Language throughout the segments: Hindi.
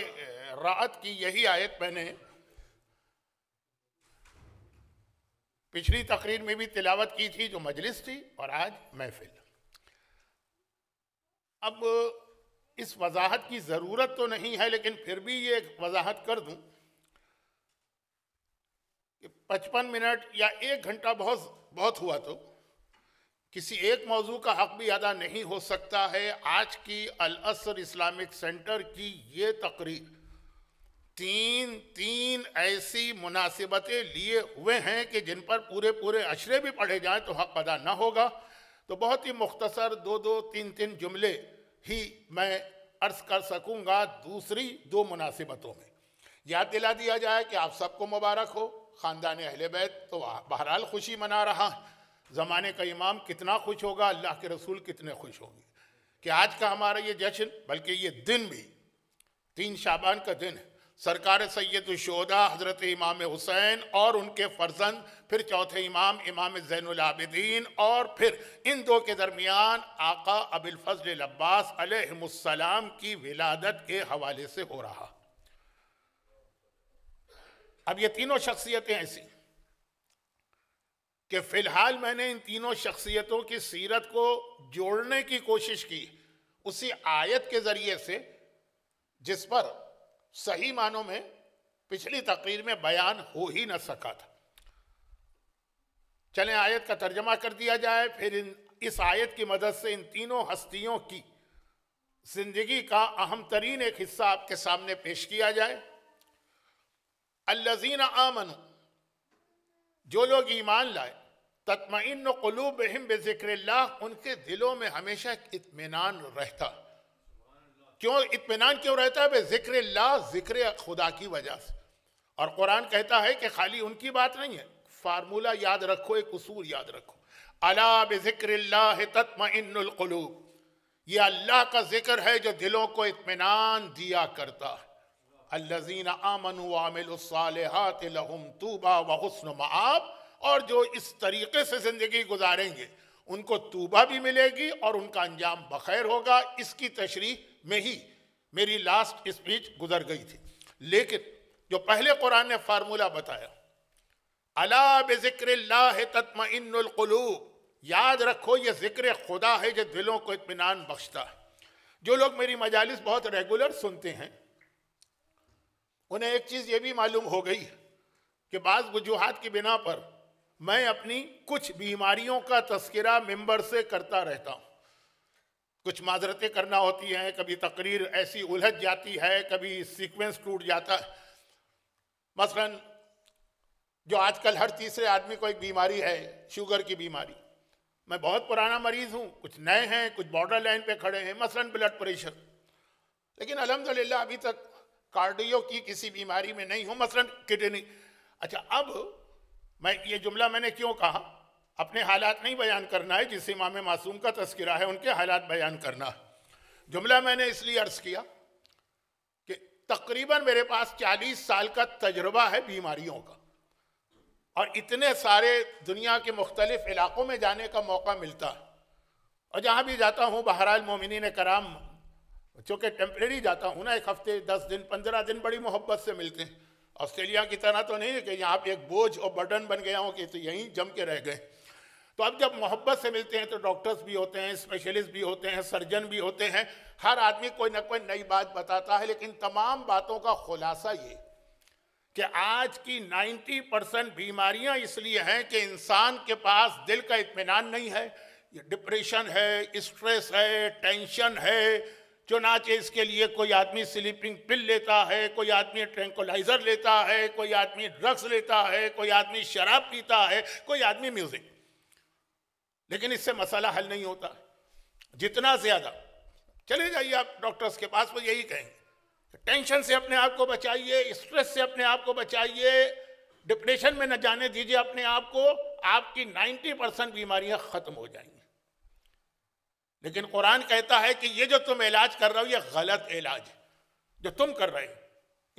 रात की यही आयत मैंने पिछली तकरीर में भी तिलावत की थी जो मजलिस थी और आज महफिल अब इस वजाहत की ज़रूरत तो नहीं है लेकिन फिर भी ये वजाहत कर दूं कि पचपन मिनट या एक घंटा बहुत बहुत हुआ तो किसी एक मौजू का हक भी अदा नहीं हो सकता है आज की अल असर इस्लामिक सेंटर की ये तकरीर तीन तीन ऐसी मुनासिबतें लिए हुए हैं कि जिन पर पूरे पूरे अशरे भी पढ़े जाएं तो हक अदा ना होगा तो बहुत ही मुख्तसर दो दो तीन तीन जुमले ही मैं अर्ज कर सकूँगा दूसरी दो मुनासिबतों में याद दिला दिया जाए कि आप सबको मुबारक हो ख़ानदान अहल बैत तो बहरहाल खुशी मना रहा है ज़माने का इमाम कितना खुश होगा अल्लाह के रसूल कितने खुश होंगे कि आज का हमारा ये जश्न बल्कि ये दिन भी तीन शाबान का दिन है सरकार सैदुलशोदा हज़रत इमाम हुसैन और उनके फर्जंद फिर चौथे इमाम इमाम अलाबिदीन और फिर इन दो के दरमियान आका अबिलफजल अब्बास की विलादत के हवाले से हो रहा अब ये तीनों शख्सियतें ऐसी कि फ़िलहाल मैंने इन तीनों शख्सियतों की सीरत को जोड़ने की कोशिश की उसी आयत के ज़रिए से जिस पर सही मानों में पिछली तकरीर में बयान हो ही न सका था चले आयत का तर्जमा कर दिया जाए फिर इन इस आयत की मदद से इन तीनों हस्तियों की जिंदगी का अहम तरीन एक हिस्सा आपके सामने पेश किया जाए अल्लाजीन आमन जो लोग ईमान लाए ततमिन कलूब हम बेज़िक्र उनके दिलों में हमेशा इतमान रहता क्यों इतमान क्यों रहता है बे ज़िक्र ज़िक्र खुदा की वजह से और कुरान कहता है कि खाली उनकी बात नहीं है फार्मूला याद रखो एक उसूल याद रखो अला बेज़िक्र ततमिनकलूब ये अल्लाह का ज़िक्र है जो दिलों को इतमान दिया करता है अल्लाजीन आमन आमिल तूबा व हसन मआब और जो इस तरीके से ज़िंदगी गुजारेंगे उनको तूबा भी मिलेगी और उनका अंजाम बखैर होगा इसकी तशरी में ही मेरी लास्ट स्पीच गुजर गई थी लेकिन जो पहले कुरान ने फार्मूला बताया अला बेज़िक्र तत्मक़लूब याद रखो ये ज़िक्र खुदा है जो दिलों को इतमान बख्शता है जो लोग मेरी मजालस बहुत रेगुलर सुनते हैं उन्हें एक चीज़ ये भी मालूम हो गई कि बाज़ वजूहत की बिना पर मैं अपनी कुछ बीमारियों का तस्करा मेंबर से करता रहता हूँ कुछ माजरतें करना होती हैं कभी तकरीर ऐसी उलझ जाती है कभी सीक्वेंस टूट जाता है मसलन जो आजकल हर तीसरे आदमी को एक बीमारी है शुगर की बीमारी मैं बहुत पुराना मरीज़ हूँ कुछ नए हैं कुछ बॉर्डर लाइन पे खड़े हैं मसलन ब्लड प्रेशर लेकिन अलहमदिल्ला अभी तक कार्डियो की किसी बीमारी में नहीं हूँ मसलन किडनी अच्छा अब मैं ये जुमला मैंने क्यों कहा अपने हालात नहीं बयान करना है जिस इमाम मासूम का तस्करा है उनके हालात बयान करना है जुमला मैंने इसलिए अर्ज़ किया कि तकरीबन मेरे पास 40 साल का तजर्बा है बीमारियों का और इतने सारे दुनिया के मुख्तलिफ़ इलाक़ों में जाने का मौका मिलता है और जहाँ भी जाता हूँ बहरहाल ने कराम चूँकि टेम्प्रेरी जाता हूँ ना एक हफ़्ते दस दिन पंद्रह दिन बड़ी मोहब्बत से मिलते हैं ऑस्ट्रेलिया की तरह तो नहीं है कि यहाँ पे एक बोझ और बर्डन बन गया हो कि तो यहीं जम के रह गए तो अब जब मोहब्बत से मिलते हैं तो डॉक्टर्स भी होते हैं स्पेशलिस्ट भी होते हैं सर्जन भी होते हैं हर आदमी कोई ना कोई नई बात बताता है लेकिन तमाम बातों का खुलासा ये कि आज की 90 परसेंट बीमारियाँ इसलिए हैं कि इंसान के पास दिल का इतमान नहीं है डिप्रेशन है स्ट्रेस है टेंशन है चुनाचे इसके लिए कोई आदमी स्लीपिंग पिल लेता है कोई आदमी ट्रैंकोलाइजर लेता है कोई आदमी ड्रग्स लेता है कोई आदमी शराब पीता है कोई आदमी म्यूजिक लेकिन इससे मसाला हल नहीं होता जितना ज़्यादा चले जाइए आप डॉक्टर्स के पास वो यही कहेंगे टेंशन से अपने आप को बचाइए स्ट्रेस से अपने आप को बचाइए डिप्रेशन में न जाने दीजिए अपने आप को आपकी 90 परसेंट बीमारियां ख़त्म हो जाएंगी लेकिन कुरान कहता है कि ये जो तुम इलाज कर रहे हो ये गलत इलाज है जो तुम कर रहे हो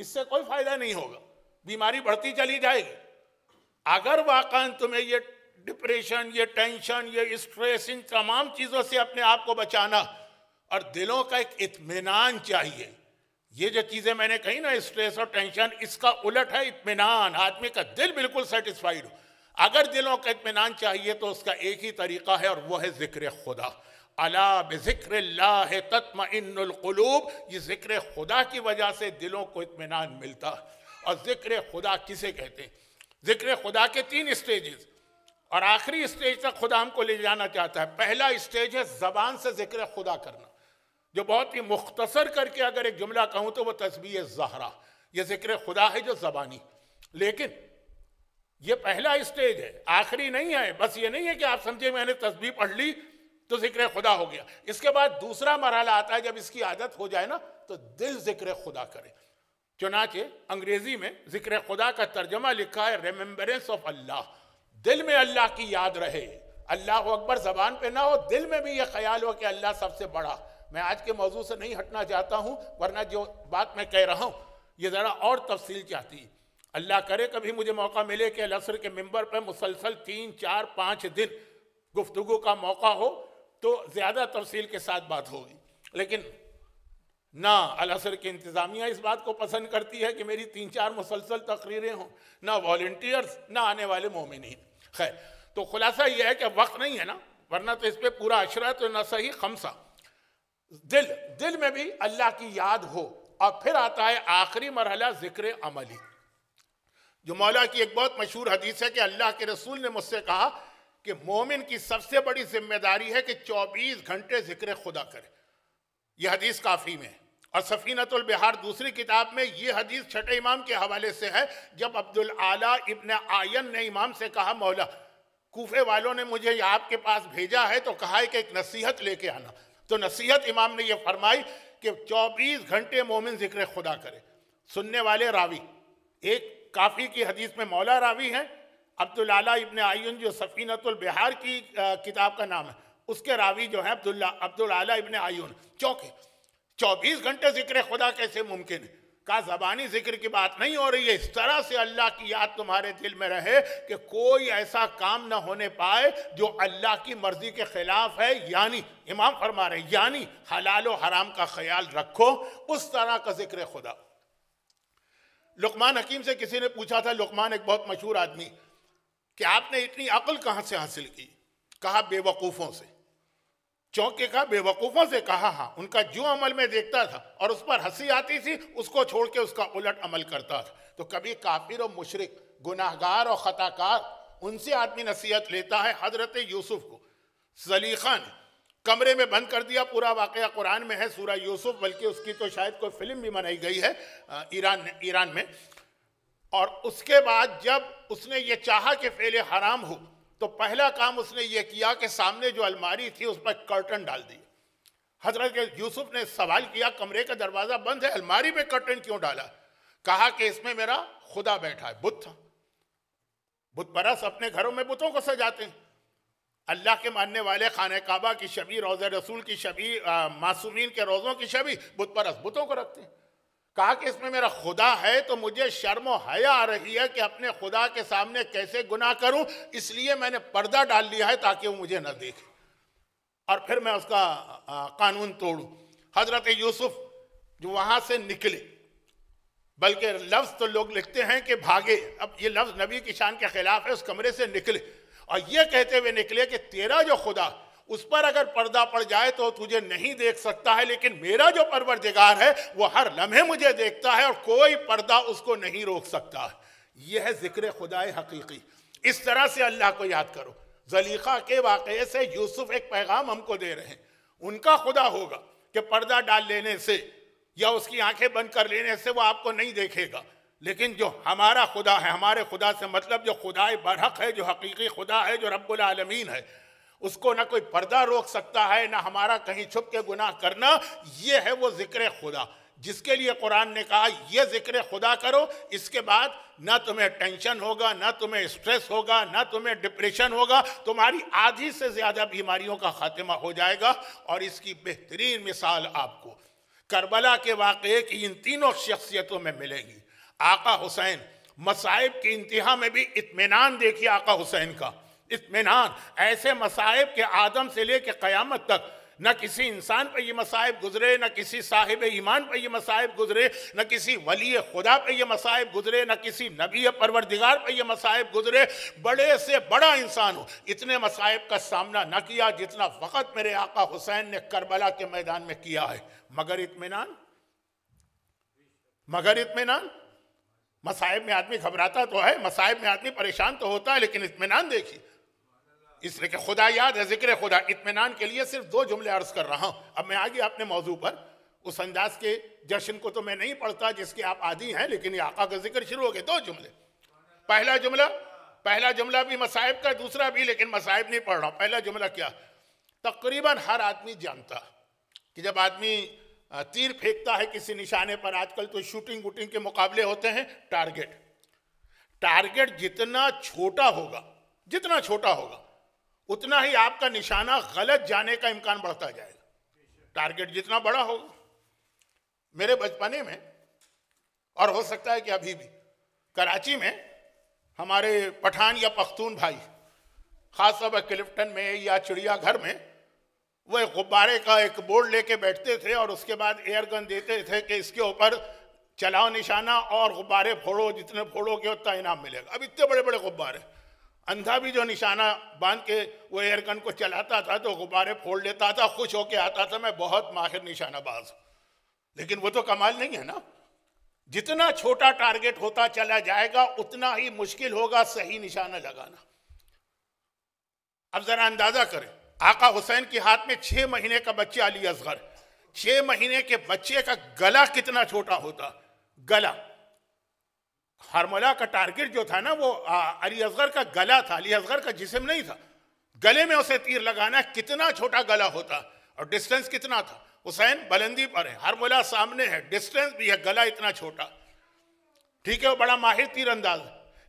इससे कोई फायदा नहीं होगा बीमारी बढ़ती चली जाएगी अगर वाकई तुम्हें ये डिप्रेशन ये टेंशन ये स्ट्रेस इन तमाम चीज़ों से अपने आप को बचाना और दिलों का एक इतमान चाहिए ये जो चीज़ें मैंने कही ना स्ट्रेस और टेंशन इसका उलट है इतमान आदमी का दिल बिल्कुल सेटिस्फाइड हो अगर दिलों का इतमान चाहिए तो उसका एक ही तरीका है और वो है ज़िक्र खुदा अला बिक्र इनकलूब ये ज़िक्र खुदा की वजह से दिलों को इतमान मिलता और ज़िक्र खुदा किसे कहते हैं ज़िक्र खुदा के तीन स्टेजेस और आखिरी स्टेज तक खुदा हमको ले जाना चाहता है पहला स्टेज है ज़बान से ज़िक्र खुदा करना जो बहुत ही मुख्तसर करके अगर एक जुमला कहूँ तो वह तस्वीर जहरा ये ज़िक्र खुदा है जो ज़बानी लेकिन ये पहला स्टेज है आखिरी नहीं है बस ये नहीं है कि आप समझे मैंने तस्वीर पढ़ ली तो जिक्र खुदा हो गया इसके बाद दूसरा मरहला आता है जब इसकी आदत हो जाए ना तो दिल जिक्र खुदा करे चुनाचे अंग्रेजी में जिक्र खुदा का तर्जमा लिखा है रिमेम्बरेंस ऑफ अल्लाह दिल में अल्लाह की याद रहे अल्लाह अकबर जबान पे ना हो दिल में भी ये ख्याल हो कि अल्लाह सबसे बड़ा मैं आज के मौजू से नहीं हटना चाहता हूँ वरना जो बात मैं कह रहा हूँ ये ज़रा और तफसील चाहती है अल्लाह करे कभी मुझे मौका मिले कि लसर के मंबर पर मुसलसल तीन चार पाँच दिन गुफ्तु का मौका हो तो ज़्यादा तफसील के साथ बात होगी लेकिन ना अलसर की इंतज़ामिया इस बात को पसंद करती है कि मेरी तीन चार मुसलसल तकरीरें हों ना वॉल्टियर्स ना आने वाले मोमिन खैर तो खुलासा यह है कि वक्त नहीं है ना वरना तो इस पर पूरा अशरा तो न सही खमसा दिल दिल में भी अल्लाह की याद हो और फिर आता है आखिरी मरहला ज़िक्र अमली जो मौला की एक बहुत मशहूर हदीस है कि अल्लाह के रसूल ने मुझसे कहा कि मोमिन की सबसे बड़ी जिम्मेदारी है कि 24 घंटे जिक्र खुदा करे यह हदीस काफ़ी में और सफ़ीनतुल बिहार दूसरी किताब में यह हदीस छठे इमाम के हवाले से है जब अब्दुल आला इबन आयन ने इमाम से कहा मौला कोफे वालों ने मुझे आपके पास भेजा है तो कहा है कि एक नसीहत लेके आना तो नसीहत इमाम ने यह फरमाई कि 24 घंटे मोमिन जिक्र खुदा करे सुनने वाले रावी एक काफ़ी की हदीस में मौला रावी हैं अब्दुल्ला इबन आयुन जो सफ़ीनतुलबिहार की किताब का नाम है उसके रावी जो है अब्दुल्ला अब्दुल्ला इबन आयुन चौके चौबीस घंटे जिक्र खुदा कैसे मुमकिन है का ज़बानी जिक्र की बात नहीं हो रही है इस तरह से अल्लाह की याद तुम्हारे दिल में रहे कि कोई ऐसा काम ना होने पाए जो अल्लाह की मर्ज़ी के ख़िलाफ़ है यानी इमाम फरमा रहे यानी हलाल और हराम का ख्याल रखो उस तरह का जिक्र खुदा लुकमान हकीम से किसी ने पूछा था लुकमान एक बहुत मशहूर आदमी कि आपने इतनी अकल कहां से हासिल की कहा बेवकूफ़ों से चौंके का बेवकूफ़ों से कहा हाँ उनका जो अमल में देखता था और उस पर हंसी आती थी उसको छोड़ के उसका उलट अमल करता था तो कभी काफिर और मुशरक गुनाहगार और ख़ताकार उनसे आदमी नसीहत लेता है हजरत यूसुफ को जलीखा ने कमरे में बंद कर दिया पूरा वाकया कुरान में है सूरा यूसुफ बल्कि उसकी तो शायद कोई फिल्म भी बनाई गई है ईरान ईरान में और उसके बाद जब उसने ये चाहा कि फेले हराम हो तो पहला काम उसने ये किया कि सामने जो अलमारी थी उस पर कर्टन डाल दिए हजरत यूसुफ ने सवाल किया कमरे का दरवाज़ा बंद है अलमारी में कर्टन क्यों डाला कहा कि इसमें मेरा खुदा बैठा है बुत था बुत परस अपने घरों में बुतों को सजाते हैं अल्लाह के मानने वाले खान काबा की शबी रोज़ रसूल की शबी मासूमीन के रोज़ों की शबी बुत परस बुतों को रखते हैं कहा कि इसमें मेरा खुदा है तो मुझे शर्म हया आ रही है कि अपने खुदा के सामने कैसे गुनाह करूं इसलिए मैंने पर्दा डाल लिया है ताकि वो मुझे न देखे और फिर मैं उसका कानून तोड़ू हजरत यूसुफ जो वहां से निकले बल्कि लफ्ज़ तो लोग लिखते हैं कि भागे अब ये लफ्ज़ नबी की शान के खिलाफ है उस कमरे से निकले और ये कहते हुए निकले कि तेरा जो खुदा उस पर अगर पर्दा पड़ जाए तो तुझे नहीं देख सकता है लेकिन मेरा जो परवरदिगार है वो हर लम्हे मुझे देखता है और कोई पर्दा उसको नहीं रोक सकता यह है जिक्र खुदाए हकीकी इस तरह से अल्लाह को याद करो जलीखा के वाक़े से यूसुफ एक पैगाम हमको दे रहे हैं उनका खुदा होगा कि पर्दा डाल लेने से या उसकी आंखें बंद कर लेने से वो आपको नहीं देखेगा लेकिन जो हमारा खुदा है हमारे खुदा से मतलब जो खुदाए बरहक है जो हकीकी खुदा है जो रब्बुल आलमीन है उसको ना कोई पर्दा रोक सकता है ना हमारा कहीं छुप के गुनाह करना यह है वो जिक्र खुदा जिसके लिए कुरान ने कहा ये जिक्र खुदा करो इसके बाद ना तुम्हें टेंशन होगा ना तुम्हें स्ट्रेस होगा ना तुम्हें डिप्रेशन होगा तुम्हारी आधी से ज़्यादा बीमारियों का खात्मा हो जाएगा और इसकी बेहतरीन मिसाल आपको करबला के वाक़े की इन तीनों शख्सियतों में मिलेगी आका हुसैन मसाइब की इंतहा में भी इतमान देखिए आका हुसैन का इतमान ऐसे मसाहब के आदम से लेके कर क़्यामत तक न किसी इंसान पर ये मसाइब गुजरे न किसी साहिब ईमान पर ये मसाइब गुजरे न किसी वली खुदा पर ये मसाइब गुजरे न किसी नबी परवरदिगार पर ये मसाइब गुजरे बड़े से बड़ा इंसान हो इतने मसाइब का सामना न किया जितना वक़्त मेरे आका हुसैन ने करबला के मैदान में किया है मगर इतमान मगर इतमान मसाइब में आदमी घबराता तो है मसाइब में आदमी परेशान तो होता है लेकिन इतमान देखिए इसलिए कि खुदा याद है जिक्र खुदा इतमान के लिए सिर्फ दो जुमले अर्ज कर रहा हूं अब मैं आगे अपने मौजू पर उस अंदाज के जश्न को तो मैं नहीं पढ़ता जिसके आप आदि हैं लेकिन आका का जिक्र शुरू हो गया दो जुमले पहला जुमला पहला जुमला भी मसाइब का दूसरा भी लेकिन मसाइब नहीं पढ़ रहा पहला जुमला क्या तकरीबन हर आदमी जानता कि जब आदमी तीर फेंकता है किसी निशाने पर आजकल तो शूटिंग वूटिंग के मुकाबले होते हैं टारगेट टारगेट जितना छोटा होगा जितना छोटा होगा उतना ही आपका निशाना गलत जाने का इम्कान बढ़ता जाएगा टारगेट जितना बड़ा होगा मेरे बचपने में और हो सकता है कि अभी भी कराची में हमारे पठान या पख्तून भाई खास तौर पर क्लिफ्टन में या चिड़ियाघर में वो एक गुब्बारे का एक बोर्ड लेके बैठते थे और उसके बाद एयर गन देते थे कि इसके ऊपर चलाओ निशाना और गुब्बारे फोड़ो जितने फोड़ोगे उतना इनाम मिलेगा अब इतने बड़े बड़े गुब्बारे अंधा भी जो निशाना बांध के वो एयरगन को चलाता था तो गुब्बारे फोड़ लेता था खुश होके आता था मैं बहुत माहिर निशानाबाज हूँ लेकिन वो तो कमाल नहीं है ना जितना छोटा टारगेट होता चला जाएगा उतना ही मुश्किल होगा सही निशाना लगाना अब जरा अंदाजा करें आका हुसैन के हाथ में छह महीने का बच्चा अली असगर छह महीने के बच्चे का गला कितना छोटा होता गला हारमोला का टारगेट जो था ना वो अली असगर का गला था अली असगर का जिसम नहीं था गले में उसे तीर लगाना कितना छोटा गला होता और डिस्टेंस कितना था हुसैन बुलंदी पर है हारमोला सामने है डिस्टेंस भी है गला इतना छोटा ठीक है वो बड़ा माहिर तीर अंदाज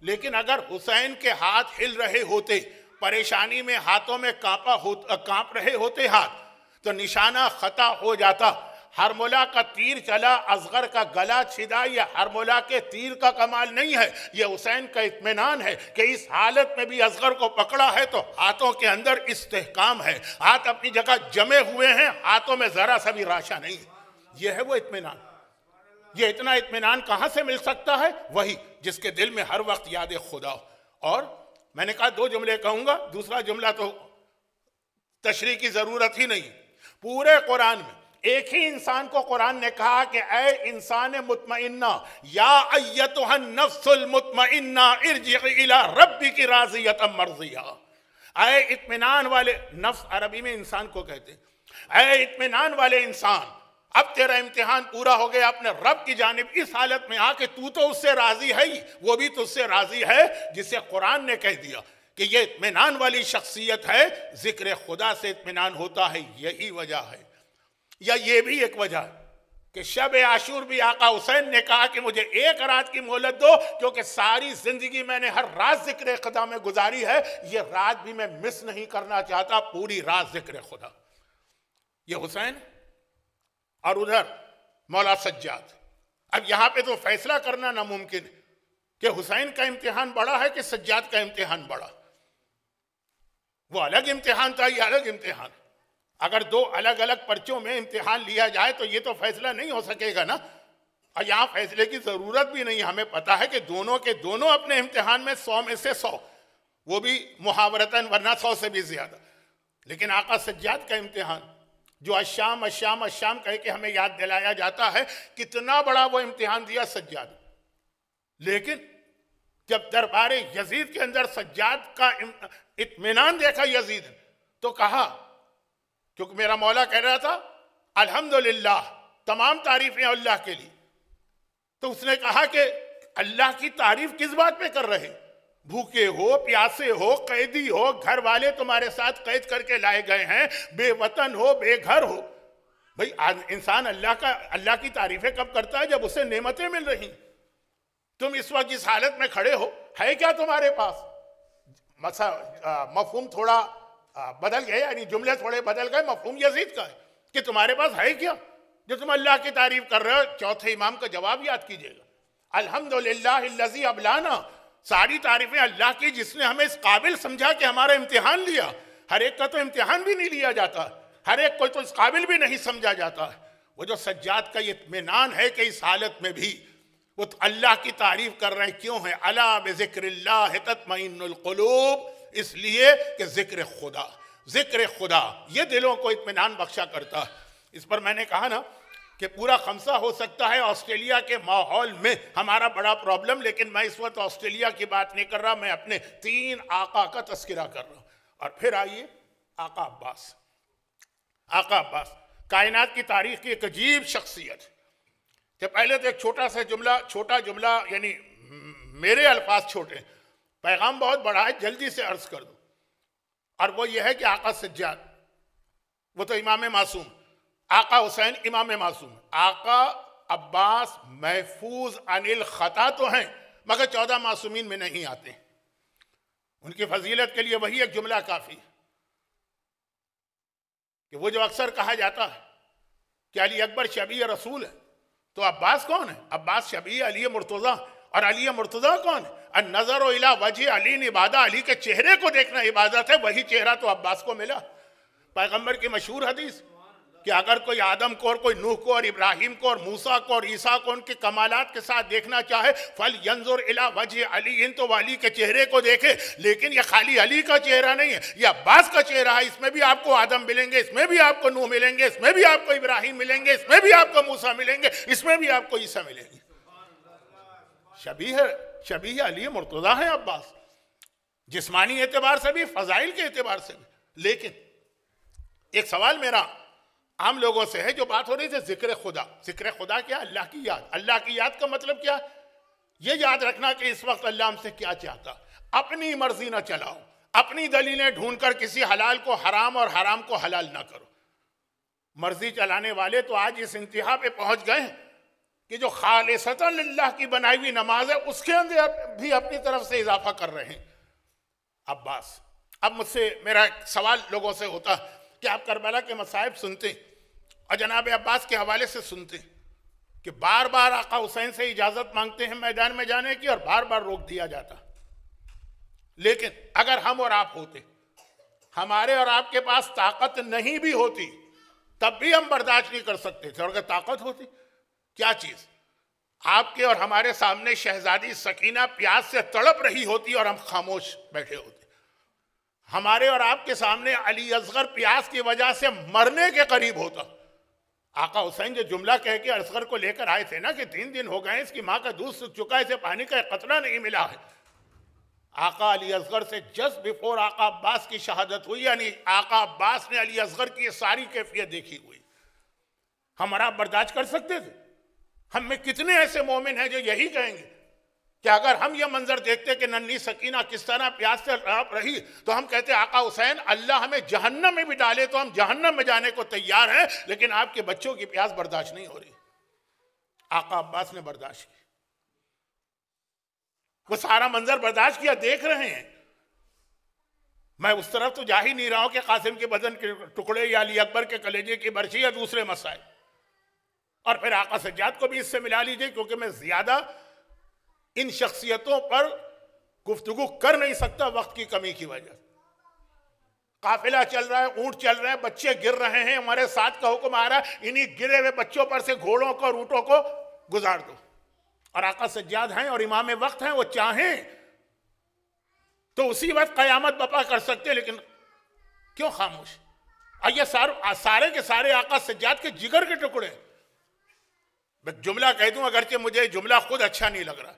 लेकिन अगर हुसैन के हाथ हिल रहे होते परेशानी में हाथों में कांपा हो कांप रहे होते हाथ तो निशाना खता हो जाता हरमुला का तीर चला असगर का गला छिदा यह हरमुला के तीर का कमाल नहीं है यह हुसैन का इतमान है कि इस हालत में भी असगर को पकड़ा है तो हाथों के अंदर इस्तेकाम है हाथ अपनी जगह जमे हुए हैं हाथों में ज़रा सा भी राशा नहीं है यह है वो इतमान यह इतना इतमान कहाँ से मिल सकता है वही जिसके दिल में हर वक्त याद खुदा और मैंने कहा दो जुमले कहूँगा दूसरा जुमला तो तशरी की ज़रूरत ही नहीं पूरे कुरान में एक ही इंसान को कुरान ने कहा कि ए इंसान मुतमन्ना या अयतुहन नफ्सुल मुतमन्ना इला रब्बी की राजियत मर्जिया अय इतमान वाले नफ्स अरबी में इंसान को कहते हैं अय इतमान वाले इंसान अब तेरा इम्तिहान पूरा हो गया अपने रब की जानब इस हालत में आके तू तो उससे राजी है ही वो भी तुझसे राजी है जिसे कुरान ने कह दिया कि ये इतमान वाली शख्सियत है ज़िक्र खुदा से इतमान होता है यही वजह है या ये भी एक वजह कि शब आशूर भी आका हुसैन ने कहा कि मुझे एक रात की मोहलत दो क्योंकि सारी जिंदगी मैंने हर रात जिक्र खुदा में गुजारी है ये रात भी मैं मिस नहीं करना चाहता पूरी रात जिक्र खुदा ये हुसैन और उधर मौला सज्जाद अब यहां पे तो फैसला करना नामुमकिन कि हुसैन का इम्तिहान बड़ा है कि सज्जाद का इम्तिहान बड़ा वो अलग इम्तिहान था यह अलग इम्तिहान है अगर दो अलग अलग पर्चों में इम्तिहान लिया जाए तो ये तो फैसला नहीं हो सकेगा ना और यहाँ फैसले की ज़रूरत भी नहीं हमें पता है कि दोनों के दोनों अपने इम्तिहान में सौ में से सौ वो भी मुहावरतन वरना सौ से भी ज़्यादा लेकिन आका सज्जाद का इम्तिहान जो अशाम अशाम अश्याम कह के हमें याद दिलाया जाता है कितना बड़ा वो इम्तिहान दिया सज्जाद लेकिन जब दरबार यजीद के अंदर सज्जाद का इतमान देखा यजीद तो कहा क्योंकि मेरा मौला कह रहा था अल्हम्दुलिल्लाह तमाम तारीफें अल्लाह के लिए तो उसने कहा कि अल्लाह की तारीफ किस बात पे कर रहे भूखे हो प्यासे हो कैदी हो घर वाले तुम्हारे साथ कैद करके लाए गए हैं बेवतन हो बेघर हो भाई इंसान अल्लाह का अल्लाह की तारीफें कब करता है जब उसे नेमतें मिल रही तुम इस वक्त इस हालत में खड़े हो है क्या तुम्हारे पास मसा मफहूम थोड़ा आ, हाँ, बदल गए यानी जुमले थोड़े बदल गए मफहूम यजीद का है कि तुम्हारे पास है क्या जो तुम अल्लाह की तारीफ कर रहे हो चौथे इमाम का जवाब याद कीजिएगा अल्हम्दुलिल्लाह अबलाना सारी तारीफें अल्लाह की जिसने हमें इस काबिल समझा कि हमारा इम्तिहान लिया हर एक का तो इम्तिहान भी नहीं लिया जाता हर एक कोई तो इस काबिल भी नहीं समझा जाता वो जो सज्जाद का इतमान है कि इस हालत में भी वो तो अल्लाह की तारीफ कर रहे हैं क्यों है अला बिक्र तत्मिनकलूब इसलिए कि जिक्र खुदा जिक्र खुदा ये दिलों को इतमान बख्शा करता है इस पर मैंने कहा ना कि पूरा खमसा हो सकता है ऑस्ट्रेलिया के माहौल में हमारा बड़ा प्रॉब्लम लेकिन मैं इस वक्त ऑस्ट्रेलिया की बात नहीं कर रहा मैं अपने तीन आका का तस्करा कर रहा हूँ और फिर आइए आका अब्बास आका अब्बास कायनात की तारीख की एक अजीब शख्सियत पहले तो एक छोटा सा जुमला छोटा जुमला यानी मेरे अल्फाज छोटे पैगाम बहुत बड़ा है जल्दी से अर्ज कर दो और वो ये है कि आका सज्जाद वो तो इमाम मासूम आका हुसैन इमाम मासूम आका अब्बास महफूज अनिल ख़ता तो हैं मगर चौदह मासूमिन में नहीं आते उनकी फजीलत के लिए वही एक जुमला काफ़ी कि वो जो अक्सर कहा जाता है कि अली अकबर शबी रसूल है तो अब्बास कौन है अब्बास शबी अली मुर्तज़ा और अली मुर्तज़ा कौन है नज़र वाला वजह अली इबादा अली के चेहरे को देखना इबादत है वही चेहरा तो अब्बास को मिला पैगम्बर की मशहूर हदीस कि अगर कोई आदम को और कोई नूह को और इब्राहिम को और मूसा को और ईसा को उनके कमालात के साथ देखना चाहे फल यंजुर इला वजह अली इन तो वाली के चेहरे को देखे लेकिन ये खाली अली का चेहरा नहीं है ये अब्बास का चेहरा है इसमें भी आपको आदम मिलेंगे इसमें भी आपको नूह मिलेंगे इसमें भी आपको इब्राहिम मिलेंगे इसमें भी आपको मूसा मिलेंगे इसमें भी आपको ईसा मिलेंगे शबी है शबी अली मुर्तज़ा है अब्बास जिसमानी एतबार से भी फ़जाइल के एतबार से भी लेकिन एक सवाल मेरा आम लोगों से है जो बात हो रही थी जिक्र खुदा जिक्र खुदा क्या अल्लाह की याद अल्लाह की याद का मतलब क्या ये याद रखना कि इस वक्त अल्लाह हमसे क्या चाहता अपनी मर्जी ना चलाओ अपनी दलीलें ढूंढ कर किसी हलाल को हराम और हराम को हलाल ना करो मर्जी चलाने वाले तो आज इस इंतहा पे पहुंच गए हैं कि जो खाल अल्लाह की बनाई हुई नमाज है उसके अंदर भी अपनी तरफ से इजाफा कर रहे हैं अब्बास अब मुझसे मेरा सवाल लोगों से होता कि आप करबला के मसायब सुनते और जनाब अब्बास के हवाले से सुनते कि बार बार आका हुसैन से इजाज़त मांगते हैं मैदान में जाने की और बार बार रोक दिया जाता लेकिन अगर हम और आप होते हमारे और आपके पास ताकत नहीं भी होती तब भी हम बर्दाश्त नहीं कर सकते थे और अगर ताकत होती क्या चीज आपके और हमारे सामने शहजादी सकीना प्यास से तड़प रही होती और हम खामोश बैठे होते हमारे और आपके सामने अली असगर प्यास की वजह से मरने के करीब होता आका हुसैन जो जुमला कह के असगर को लेकर आए थे ना कि तीन दिन हो गए इसकी माँ का दूध सूख चुका है इसे पानी का कतरा नहीं मिला है आका अली असगर से जस्ट बिफोर आका अब्बास की शहादत हुई यानी आका अब्बास ने अली असगर की सारी कैफियत देखी हुई हमारा बर्दाश्त कर सकते थे हम में कितने ऐसे मोमिन हैं जो यही कहेंगे कि अगर हम ये मंजर देखते कि नन्नी सकीना किस तरह प्यास से राप रही तो हम कहते आका हुसैन अल्लाह हमें जहन्नम में भी डाले तो हम जहन्नम में जाने को तैयार हैं लेकिन आपके बच्चों की प्यास बर्दाश्त नहीं हो रही आका अब्बास ने बर्दाश्त की वो सारा मंजर बर्दाश्त किया देख रहे हैं मैं उस तरफ तो जा ही नहीं रहा हूं कि कासिम के बदन के टुकड़े या अली अकबर के कलेजे की बरछी या दूसरे मसाइल और फिर आका सज्जाद को भी इससे मिला लीजिए क्योंकि मैं ज़्यादा इन शख्सियतों पर गुफ्तगु कर नहीं सकता वक्त की कमी की वजह काफिला चल रहा है ऊंट चल रहे हैं बच्चे गिर रहे हैं हमारे साथ का हुक्म आ रहा है इन्हीं गिरे हुए बच्चों पर से घोड़ों को ऊंटों को गुजार दो और आका सज्जाद हैं और इमाम वक्त हैं वो चाहें तो उसी वक्त कयामत बपा कर सकते हैं लेकिन क्यों खामोश आइए सार, सारे के सारे आका सज्जाद के जिगर के टुकड़े मैं जुमला कह दूं अगरचे मुझे जुमला खुद अच्छा नहीं लग रहा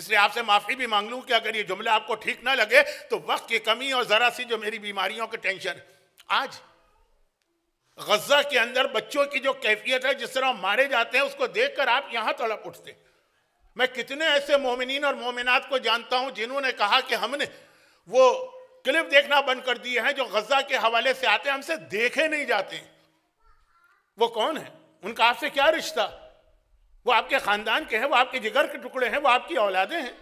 इसलिए आपसे माफ़ी भी मांग लूं कि अगर ये जुमला आपको ठीक ना लगे तो वक्त की कमी और ज़रा सी जो मेरी बीमारियों की टेंशन आज गजा के अंदर बच्चों की जो कैफियत है जिस तरह मारे जाते हैं उसको देख कर आप यहां तड़प उठते मैं कितने ऐसे मोमिन और मोमिनत को जानता हूं जिन्होंने कहा कि हमने वो क्लिप देखना बंद कर दिए हैं जो गजा के हवाले से आते हैं हमसे देखे नहीं जाते वो कौन है उनका आपसे क्या रिश्ता वो आपके खानदान के हैं वो आपके जिगर के टुकड़े हैं वो आपकी औलादे हैं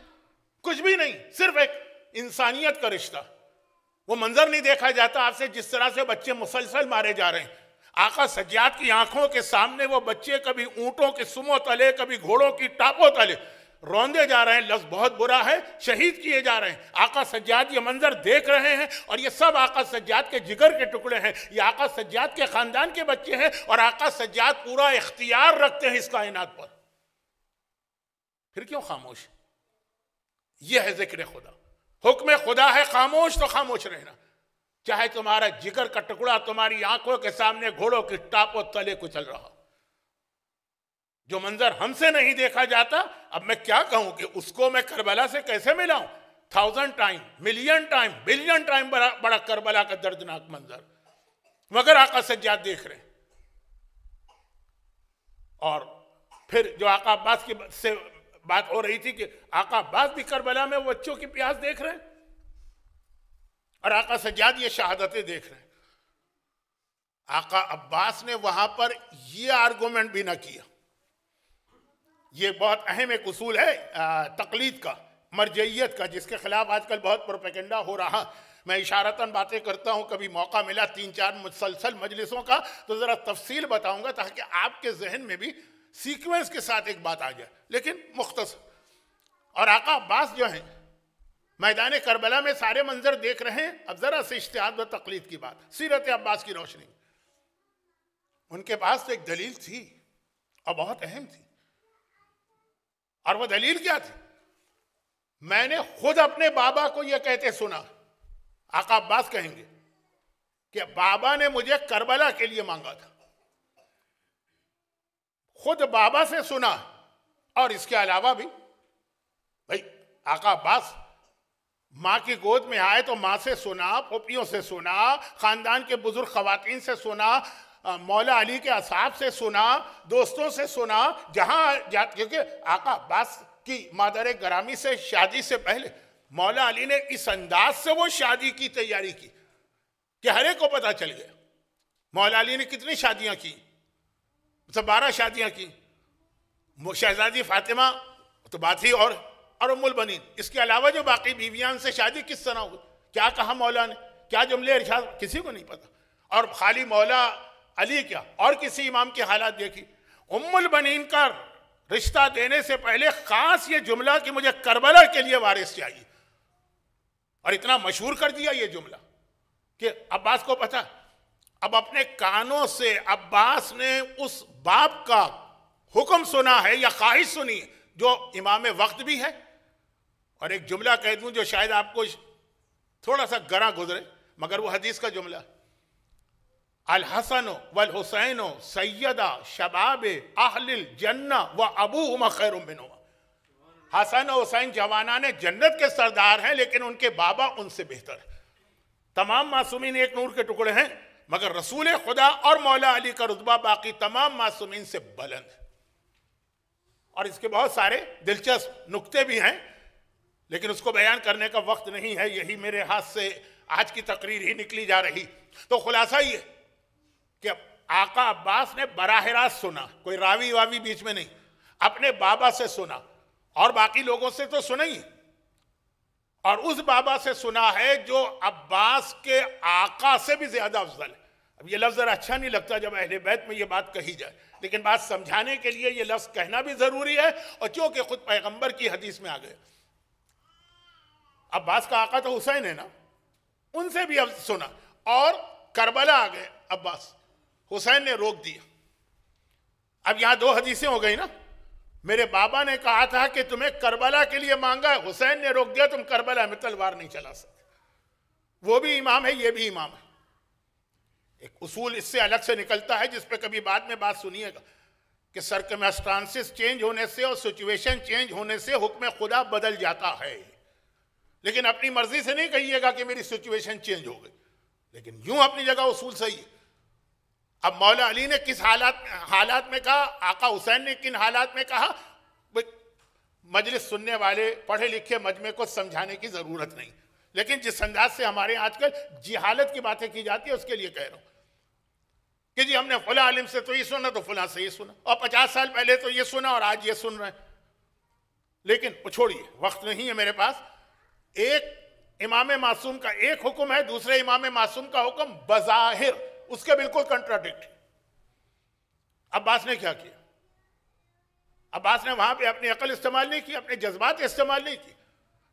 कुछ भी नहीं सिर्फ एक इंसानियत का रिश्ता वो मंजर नहीं देखा जाता आपसे जिस तरह से बच्चे मुसलसल मारे जा रहे हैं आका सज्जात की आंखों के सामने वो बच्चे कभी ऊंटों के सुमो तले कभी घोड़ों की टापों तले रौंदे जा रहे हैं लफ्ज़ बहुत बुरा है शहीद किए जा रहे हैं आका सज्जाद ये मंज़र देख रहे हैं और ये सब आका सज्जाद के जिगर के टुकड़े हैं ये आका सज्जाद के ख़ानदान के बच्चे हैं और आका सज्जाद पूरा इख्तियार रखते हैं इस कायनात पर फिर क्यों खामोश ये है जिक्र खुदा हुक्म खुदा है खामोश तो खामोश रहना चाहे तुम्हारा जिगर का टुकड़ा तुम्हारी आंखों के सामने घोड़ों की टापो तले कुचल रहा जो मंजर हमसे नहीं देखा जाता अब मैं क्या कहूं कि उसको मैं करबला से कैसे मिलाऊं thousand time million time billion time बड़ा बड़ा करबला का दर्दनाक मंजर मगर आका सज्जाद देख रहे और फिर जो आका अब्बास की से बात हो रही थी कि आका अब्बास भी करबला में बच्चों की प्यास देख रहे हैं और आका सज्जाद ये शहादतें देख रहे हैं आका अब्बास ने वहां पर ये आर्गूमेंट भी ना किया ये बहुत अहम एक असूल है तकलीद का मरजैत का जिसके खिलाफ आजकल बहुत प्रोपेगेंडा हो रहा मैं इशारतान बातें करता हूँ कभी मौका मिला तीन चार मुसलसल मजलिसों का तो ज़रा तफसील बताऊँगा ताकि आपके जहन में भी सीक्वेंस के साथ एक बात आ जाए लेकिन मुख्तस और आका अब्बास जो हैं मैदान करबला में सारे मंजर देख रहे हैं अब ज़रा से इश्तिहाद व तकलीद की बात सीरत अब्बास की रोशनी उनके पास तो एक दलील थी और बहुत अहम थी और वो दलील क्या थी मैंने खुद अपने बाबा को यह कहते सुना आका अब्बास कहेंगे कि बाबा ने मुझे करबला के लिए मांगा था खुद बाबा से सुना और इसके अलावा भी भाई आका अब्बास मां की गोद में आए तो मां से सुना पोपियों से सुना खानदान के बुजुर्ग खातन से सुना मौला अली के असाब से सुना दोस्तों से सुना जहाँ जा क्योंकि आका बस की मादर ग्रामी से शादी से पहले मौला अली ने इस अंदाज से वो शादी की तैयारी की कि हर एक को पता चल गया मौला अली ने कितनी शादियाँ की तो बारह शादियाँ की शहजादी फातिमा तो बात ही और और उमुल बनी इसके अलावा जो बाकी बीवियान से शादी किस तरह हुई क्या कहा मौला ने क्या जुमले इर्शाद किसी को नहीं पता और खाली मौला अली क्या और किसी इमाम की हालात देखी उम्मुल बनीन का रिश्ता देने से पहले खास ये जुमला कि मुझे करबला के लिए वारिस चाहिए और इतना मशहूर कर दिया ये जुमला कि अब्बास को पता अब अपने कानों से अब्बास ने उस बाप का हुक्म सुना है या ख्वाहिश सुनी जो इमाम वक्त भी है और एक जुमला कह दूं जो शायद आपको थोड़ा सा गरा गुजरे मगर वो हदीस का जुमला है अल हसन वल हुसैन सैदा शबाब आहलिल जन्ना व अबू उमा खैर हसन हुसैन जवाना ने जन्नत के सरदार हैं लेकिन उनके बाबा उनसे बेहतर है तमाम मासूमिन एक नूर के टुकड़े हैं मगर रसूल खुदा और मौला अली का रुतबा बाकी तमाम मासूमिन से बुलंद और इसके बहुत सारे दिलचस्प नुकते भी हैं लेकिन उसको बयान करने का वक्त नहीं है यही मेरे हाथ से आज की तकरीर ही निकली जा रही तो खुलासा ये कि आका अब्बास ने बराह रास्त सुना कोई रावी वावी बीच में नहीं अपने बाबा से सुना और बाकी लोगों से तो सुना ही और उस बाबा से सुना है जो अब्बास के आका से भी ज्यादा अफजल है अब ये लफ्ज़ ज़रा अच्छा नहीं लगता जब अहले बैत में ये बात कही जाए लेकिन बात समझाने के लिए ये लफ्ज़ कहना भी ज़रूरी है और चूंकि खुद पैगंबर की हदीस में आ गए अब्बास का आका तो हुसैन है ना उनसे भी अब सुना और करबला आ गए अब्बास हुसैन ने रोक दिया अब यहां दो हदीसें हो गई ना मेरे बाबा ने कहा था कि तुम्हें करबला के लिए मांगा है हुसैन ने रोक दिया तुम करबला में तलवार नहीं चला सकते वो भी इमाम है ये भी इमाम है एक उसूल इससे अलग से निकलता है जिस पर कभी बाद में बात सुनिएगा कि सरकमस्टांसिस चेंज होने से और सिचुएशन चेंज होने से हुक्म खुदा बदल जाता है लेकिन अपनी मर्जी से नहीं कहिएगा कि मेरी सिचुएशन चेंज हो गई लेकिन यूं अपनी जगह उसूल सही है अब मौला अली ने किस हालात हालात में कहा आका हुसैन ने किन हालात में कहा मजलिस सुनने वाले पढ़े लिखे मजमे को समझाने की ज़रूरत नहीं लेकिन जिस अंदाज से हमारे आजकल जिहालत की बातें की जाती है उसके लिए कह रहा हूँ कि जी हमने फला आलिम से तो ये सुना तो फुला से ये सुना और पचास साल पहले तो ये सुना और आज ये सुन रहे हैं लेकिन छोड़िए वक्त नहीं है मेरे पास एक इमाम मासूम का एक हुक्म है दूसरे इमाम मासूम का हुक्म बज़ाहिर उसके बिल्कुल कंट्राडिक्ट अब्बास ने क्या किया अब्बास ने वहां पे अपनी अकल इस्तेमाल नहीं की अपने जज्बात इस्तेमाल नहीं की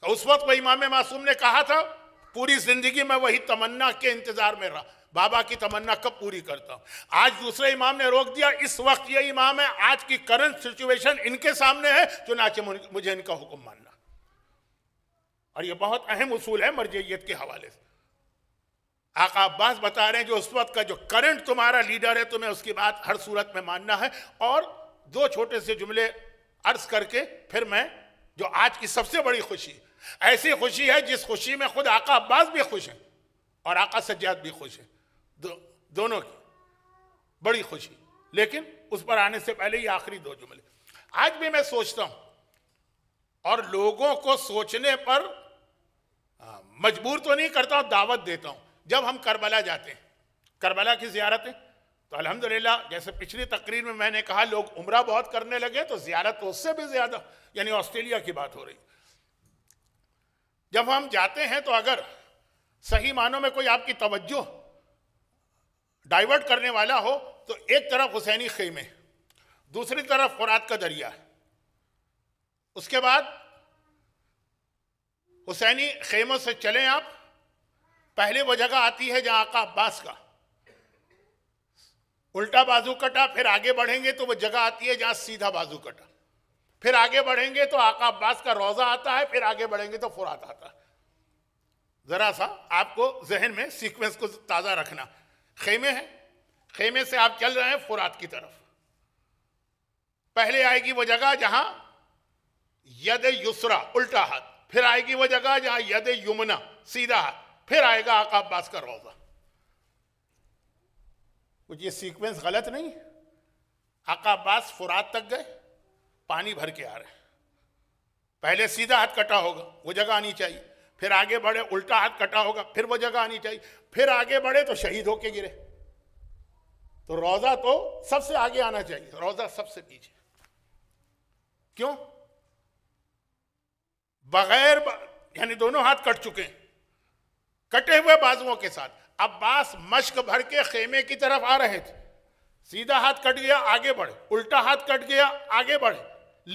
तो उस वक्त वह इमाम मासूम ने कहा था पूरी जिंदगी में वही तमन्ना के इंतजार में रहा बाबा की तमन्ना कब पूरी करता हूं आज दूसरे इमाम ने रोक दिया इस वक्त ये इमाम है आज की करंट सिचुएशन इनके सामने है जो नाचे मुझे इनका हुक्म मानना और ये बहुत अहम उसूल है मरजियत के हवाले से आका अब्बास बता रहे हैं कि उस वक्त का जो करंट तुम्हारा लीडर है तुम्हें उसकी बात हर सूरत में मानना है और दो छोटे से जुमले अर्ज करके फिर मैं जो आज की सबसे बड़ी खुशी ऐसी खुशी है जिस खुशी में खुद आका अब्बास भी खुश हैं और आका सज्जाद भी खुश हैं दो, दोनों की बड़ी खुशी लेकिन उस पर आने से पहले ही आखिरी दो जुमले आज भी मैं सोचता हूँ और लोगों को सोचने पर मजबूर तो नहीं करता हूँ दावत देता हूँ जब हम करबला जाते हैं करबला की ज़ियारत है तो अल्हम्दुलिल्लाह जैसे पिछली तकरीर में मैंने कहा लोग उम्र बहुत करने लगे तो ज़ियारत तो उससे भी ज़्यादा यानी ऑस्ट्रेलिया की बात हो रही जब हम जाते हैं तो अगर सही मानों में कोई आपकी तवज्जो डाइवर्ट करने वाला हो तो एक तरफ हुसैनी खेमे दूसरी तरफ फुरात का दरिया उसके बाद हुसैनी खेमों से चलें आप पहले वो जगह आती है जहां आका अब्बास का उल्टा बाजू कटा फिर आगे बढ़ेंगे तो वो जगह आती है जहां सीधा बाजू कटा फिर आगे बढ़ेंगे तो आका अब्बास का रोजा आता है फिर आगे बढ़ेंगे तो फुरात आता है जरा सा आपको जहन में सीक्वेंस को ताज़ा रखना खेमे है खेमे से आप चल रहे हैं फुरात की तरफ पहले आएगी वो जगह जहां यद युसरा उल्टा हाथ फिर आएगी वो जगह जहां यद युमना सीधा हाथ फिर आएगा आका अब्बास का रोजा कुछ ये सीक्वेंस गलत नहीं आका अब्बास फुरात तक गए पानी भर के आ रहे पहले सीधा हाथ कटा होगा वो जगह आनी चाहिए फिर आगे बढ़े उल्टा हाथ कटा होगा फिर वो जगह आनी चाहिए फिर आगे बढ़े तो शहीद होके गिरे तो रोजा तो सबसे आगे आना चाहिए रोजा सबसे पीछे क्यों बगैर यानी दोनों हाथ कट चुके हैं कटे हुए बाजुओं के साथ अब्बास मश्क भर के खेमे की तरफ आ रहे थे सीधा हाथ कट गया आगे बढ़े उल्टा हाथ कट गया आगे बढ़े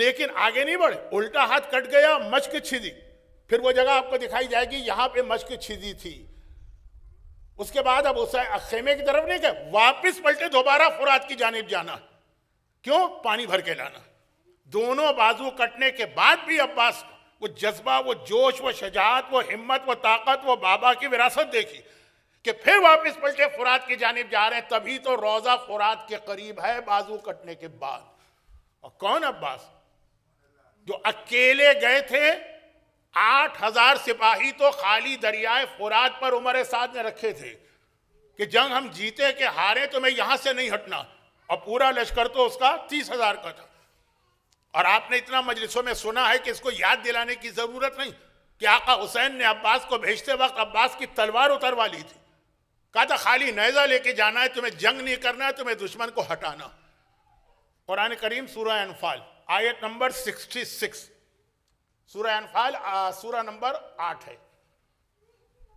लेकिन आगे नहीं बढ़े उल्टा हाथ कट गया मश्क छिदी फिर वो जगह आपको दिखाई जाएगी यहां पे मश्क छिदी थी उसके बाद अब उस खेमे की तरफ नहीं गए वापिस पलटे दोबारा फुरात की जानब जाना क्यों पानी भर के लाना दोनों बाजू कटने के बाद भी अब्बास वो जज्बा वो जोश वो शजात वो हिम्मत वो ताकत वो बाबा की विरासत देखी कि फिर वापस पलटे फुरात की जानब जा रहे हैं तभी तो रोज़ा फुरात के करीब है बाजू कटने के बाद और कौन अब्बास जो अकेले गए थे आठ हजार सिपाही तो खाली दरियाए फुरात पर उमर साद ने रखे थे कि जंग हम जीते के हारे तो मैं यहां से नहीं हटना और पूरा लश्कर तो उसका तीस हजार का था और आपने इतना मजलिसों में सुना है कि इसको याद दिलाने की ज़रूरत नहीं कि आका हुसैन ने अब्बास को भेजते वक्त अब्बास की तलवार उतरवा ली थी कहा था खाली नैजा लेके जाना है तुम्हें जंग नहीं करना है तुम्हें दुश्मन को हटाना कुरान करीम सूर्य अनफाल आयत नंबर सिक्सटी सिक्स सूर्य अनफाल सूर्य नंबर आठ है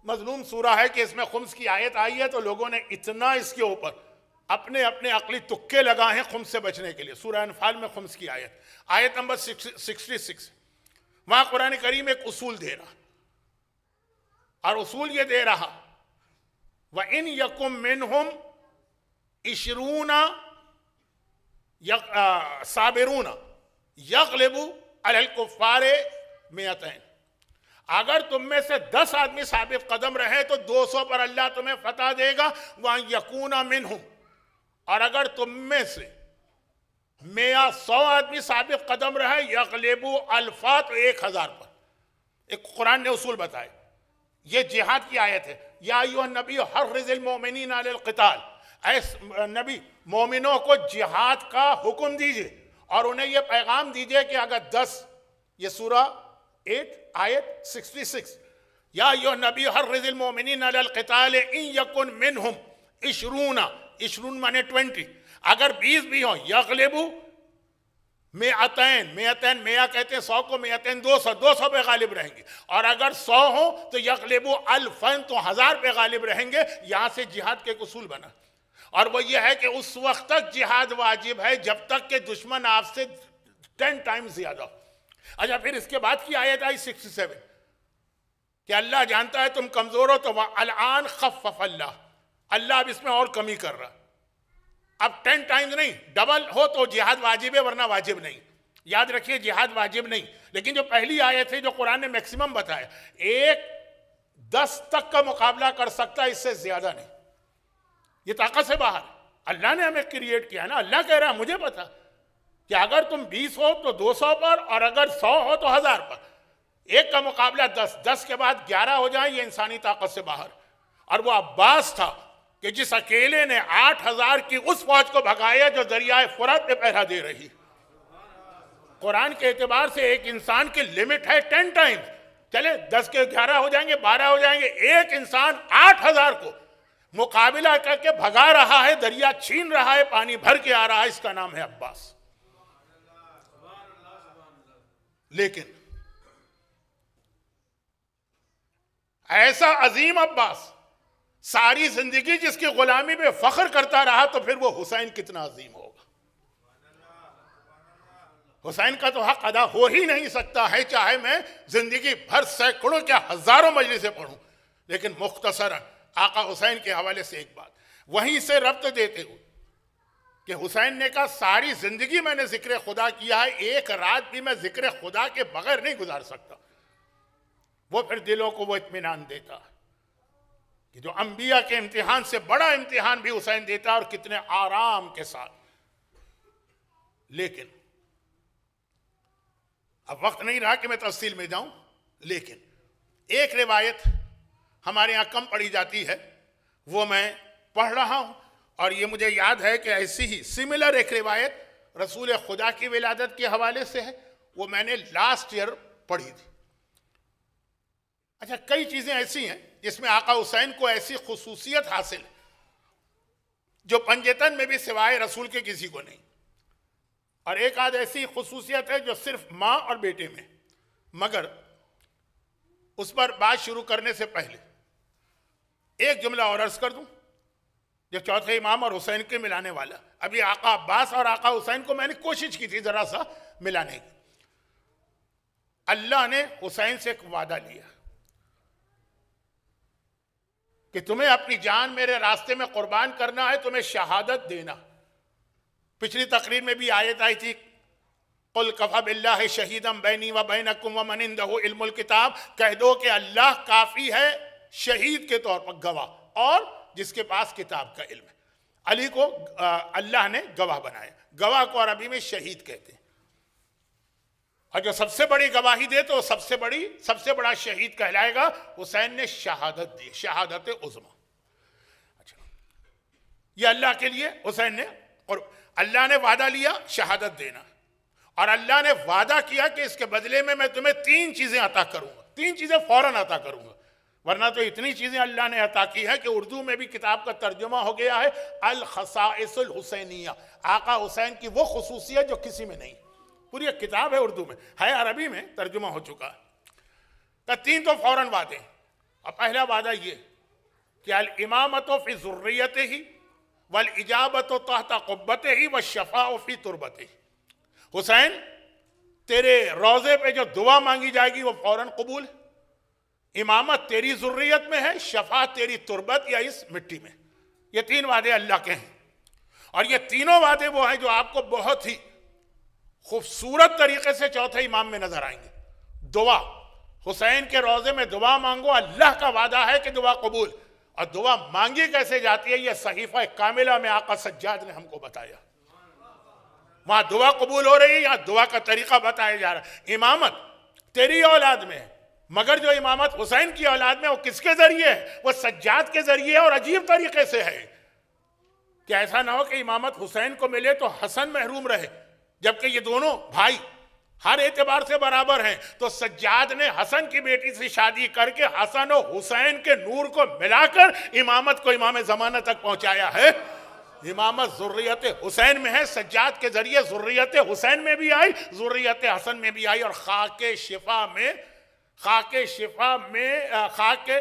मजलूम सूरा है कि इसमें खुम्स की आयत आई है तो लोगों ने इतना इसके ऊपर अपने अपने अकली तुक्के लगाए हैं खुम्स से बचने के लिए सूर्य अनफाल में खुम्स की आयत आयत नंबर सिक्सटी सिक्स वहां कुरान करीम एक उसूल दे रहा और उसूल ये दे रहा व इन यकुम मिन हम इशरूना साबिरूना यकलेबू अलकुफ़ारे हैं अगर तुम में से दस आदमी साबित कदम रहे तो दो सौ पर अल्लाह तुम्हें फता देगा वहां यकूना मिन हूं और अगर तुम में से मेरा सौ आदमी सबक कदम रहा यकलेबू अल्फात एक हज़ार पर एक कुरान ने उसूल बताए ये जिहाद की आयत है या यू नबी हर रिजिल मोमिन ऐस नबी मोमिनों को जिहाद का हुक्म दीजिए और उन्हें यह पैगाम दीजिए कि अगर दस ये सूरा एट आयत सिक्सटी सिक्स या यो नबी हर रिजिल मोमिन अलकताल इन यकुन मिन हम इशरून इशरून माने ट्वेंटी अगर बीस भी हो यकलेबू में अतैन में अतैन मेया कहते हैं सौ को में अतैन दो सौ दो सौ पे गालिब रहेंगे और अगर सौ हो तो यकलेबू अलफन तो हज़ार पे गालिब रहेंगे यहां से जिहाद के कसूल बना और वो ये है कि उस वक्त तक जिहाद वाजिब है जब तक के दुश्मन आपसे टेन टाइम ज़्यादा हो अच्छा फिर इसके बाद की आयत आई सिक्सटी सेवन कि अल्लाह जानता है तुम कमज़ोर हो तो वह अलान खफ अल्लाह अल्लाह अब इसमें और कमी कर रहा अब टेन टाइम्स नहीं डबल हो तो जिहाद वाजिब है वरना वाजिब नहीं याद रखिए जिहाद वाजिब नहीं लेकिन जो पहली आए थे जो कुरान ने मैक्सिमम बताया एक दस तक का मुकाबला कर सकता है इससे ज्यादा नहीं ये ताकत से बाहर अल्लाह ने हमें क्रिएट किया ना अल्लाह कह रहा है मुझे पता कि अगर तुम बीस हो तो दो सौ पर और अगर सौ हो तो हज़ार पर एक का मुकाबला दस दस के बाद ग्यारह हो जाए ये इंसानी ताकत से बाहर और वो अब्बास था कि जिस अकेले ने आठ हजार की उस फौज को भगाया जो जरिया फुरत पे पहरा दे रही कुरान के एतबार से एक इंसान की लिमिट है टेन टाइम्स चले दस के ग्यारह हो जाएंगे बारह हो जाएंगे एक इंसान आठ हजार को मुकाबला करके भगा रहा है दरिया छीन रहा है पानी भर के आ रहा है इसका नाम है अब्बास लेकिन ऐसा अजीम अब्बास सारी जिंदगी जिसकी गुलामी में फख्र करता रहा तो फिर वो हुसैन कितना अजीम होगा हुसैन का तो हक अदा हो ही नहीं सकता है चाहे मैं जिंदगी भर सैकड़ों क्या हजारों मजलिस से पढ़ूं लेकिन मुख्तसर आका हुसैन के हवाले से एक बात वहीं से रब्त देते हुए कि हुसैन ने कहा सारी जिंदगी मैंने जिक्र खुदा किया है एक रात भी मैं जिक्र खुदा के बगैर नहीं गुजार सकता वो फिर दिलों को वो इतमान देता है कि जो अंबिया के इम्तिहान से बड़ा इम्तिहान भी हुसैन देता है और कितने आराम के साथ लेकिन अब वक्त नहीं रहा कि मैं तफसील में जाऊं लेकिन एक रिवायत हमारे यहां कम पढ़ी जाती है वो मैं पढ़ रहा हूं और ये मुझे याद है कि ऐसी ही सिमिलर एक रिवायत रसूल खुदा की विलादत के हवाले से है वो मैंने लास्ट ईयर पढ़ी थी अच्छा कई चीज़ें ऐसी हैं जिसमें आका हुसैन को ऐसी खसूसियत हासिल है जो पंजतन में भी सिवाय रसूल के किसी को नहीं और एक आध ऐसी खसूसियत है जो सिर्फ माँ और बेटे में मगर उस पर बात शुरू करने से पहले एक जुमला और अर्ज कर दूं जो चौथे इमाम और हुसैन के मिलाने वाला अभी आका अब्बास और आका हुसैन को मैंने कोशिश की थी ज़रा सा मिलाने की अल्लाह ने हुसैन से एक वादा लिया कि तुम्हें अपनी जान मेरे रास्ते में कुर्बान करना है तुम्हें शहादत देना पिछली तकरीर में भी आयत आई थी कुल कफ़ा बिल्ला शहीदम बैनी व बैन अकुम व मनिंद इल्मुल किताब कह दो कि अल्लाह काफ़ी है शहीद के तौर पर गवाह और जिसके पास किताब का इल्म है अली को अल्लाह ने गवाह बनाया गवाह को अरबी में शहीद कहते हैं और जो सबसे बड़ी गवाही दे तो सबसे बड़ी सबसे बड़ा शहीद कहलाएगा हुसैन ने शहादत दी शहादत उजमा अच्छा ये अल्लाह के लिए हुसैन ने और अल्लाह ने वादा लिया शहादत देना और अल्लाह ने वादा किया कि इसके बदले में मैं तुम्हें तीन चीज़ें अता करूंगा तीन चीज़ें फ़ौरन अता करूंगा वरना तो इतनी चीज़ें अल्लाह ने अता की है कि उर्दू में भी किताब का तर्जुमा हो गया है अल खसाइसुल हुसैनिया आका हुसैन की वो खसूसियत जो किसी में नहीं पूरी एक किताब है उर्दू में है अरबी में तर्जुमा हो चुका का तो तीन तो फौरन वादे और पहला वादा ये कि अल इमामत फ़ी ज़ुर्रियत ही वल इजाबत तहता कुब्बत ही व शफ़ा फ़ी तुरबत ही हुसैन तेरे रोज़े पे जो दुआ मांगी जाएगी वो फौरन कबूल इमामत तेरी ज़ुर्रियत में है शफ़ा तेरी तुरबत या इस मिट्टी में ये तीन वादे अल्लाह के हैं और ये तीनों वादे वो हैं जो आपको बहुत ही खूबसूरत तरीके से चौथे इमाम में नजर आएंगे दुआ हुसैन के रोजे में दुआ मांगो अल्लाह का वादा है कि दुआ कबूल और दुआ मांगी कैसे जाती है यह सहीफा कामिला में आका सज्जाद ने हमको बताया वहां दुआ कबूल हो रही है या दुआ का तरीका बताया जा रहा है इमामत तेरी औलाद में है मगर जो इमामत हुसैन की औलाद में वो किसके जरिए है वो सज्जाद के जरिए और अजीब तरीके से है कि ऐसा ना हो कि इमामत हुसैन को मिले तो हसन महरूम रहे जबकि ये दोनों भाई हर एतबार से बराबर हैं तो सज्जाद ने हसन की बेटी से शादी करके हसन और हुसैन के नूर को मिलाकर इमामत को इमाम जमाना तक पहुंचाया है इमामत जरूरीत हुसैन में है सज्जाद के ज़रिए जरूरीत हुसैन में भी आई जरूरीत हसन में भी आई और खाक शिफा में खाक शिफा में खाक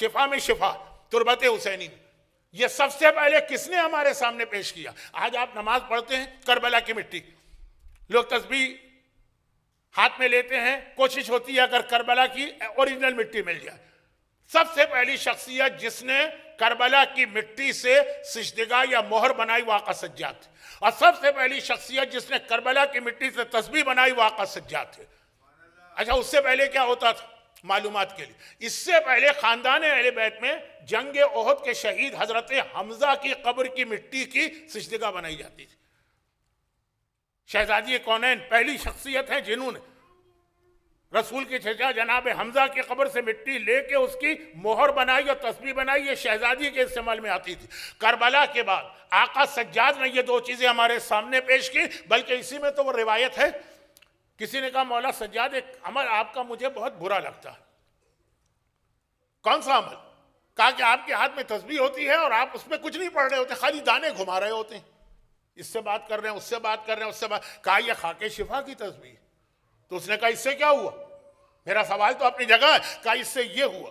शिफा में शिफा तुरबत हुसैनी ये सबसे पहले किसने हमारे सामने पेश किया आज आप नमाज पढ़ते हैं करबला की मिट्टी लोग तस्वीर हाथ में लेते हैं कोशिश होती है अगर करबला की ओरिजिनल मिट्टी मिल जाए सबसे पहली शख्सियत जिसने करबला की मिट्टी से सिजदगा या मोहर बनाई वाक़ा थे और सबसे पहली शख्सियत जिसने करबला की मिट्टी से तस्वीर बनाई वाक़ा थे अच्छा उससे पहले क्या होता था मालूम के लिए इससे पहले ख़ानदान अहल बैत में जंग ओहद के शहीद हज़रत हमजा की कब्र की मिट्टी की सिजदगा बनाई जाती थी शहजादी कौनैन पहली शख्सियत है जिन्होंने रसूल के चचा जनाब हमजा की कब्र से मिट्टी लेके उसकी मोहर बनाई और तस्वीर बनाई ये शहजादी के इस्तेमाल में आती थी करबला के बाद आका सज्जाद ने ये दो चीज़ें हमारे सामने पेश की बल्कि इसी में तो वो रिवायत है किसी ने कहा मौला सज्जाद एक अमल आपका मुझे बहुत बुरा लगता है कौन सा अमल कहा कि आपके हाथ में तस्वीर होती है और आप उसमें कुछ नहीं पढ़ रहे होते खाली दाने घुमा रहे होते हैं इससे बात कर रहे हैं उससे बात कर रहे हैं उससे बात कहा यह खाके शिफा की तस्वीर तो उसने कहा इससे क्या हुआ मेरा सवाल तो अपनी जगह है कहा इससे यह हुआ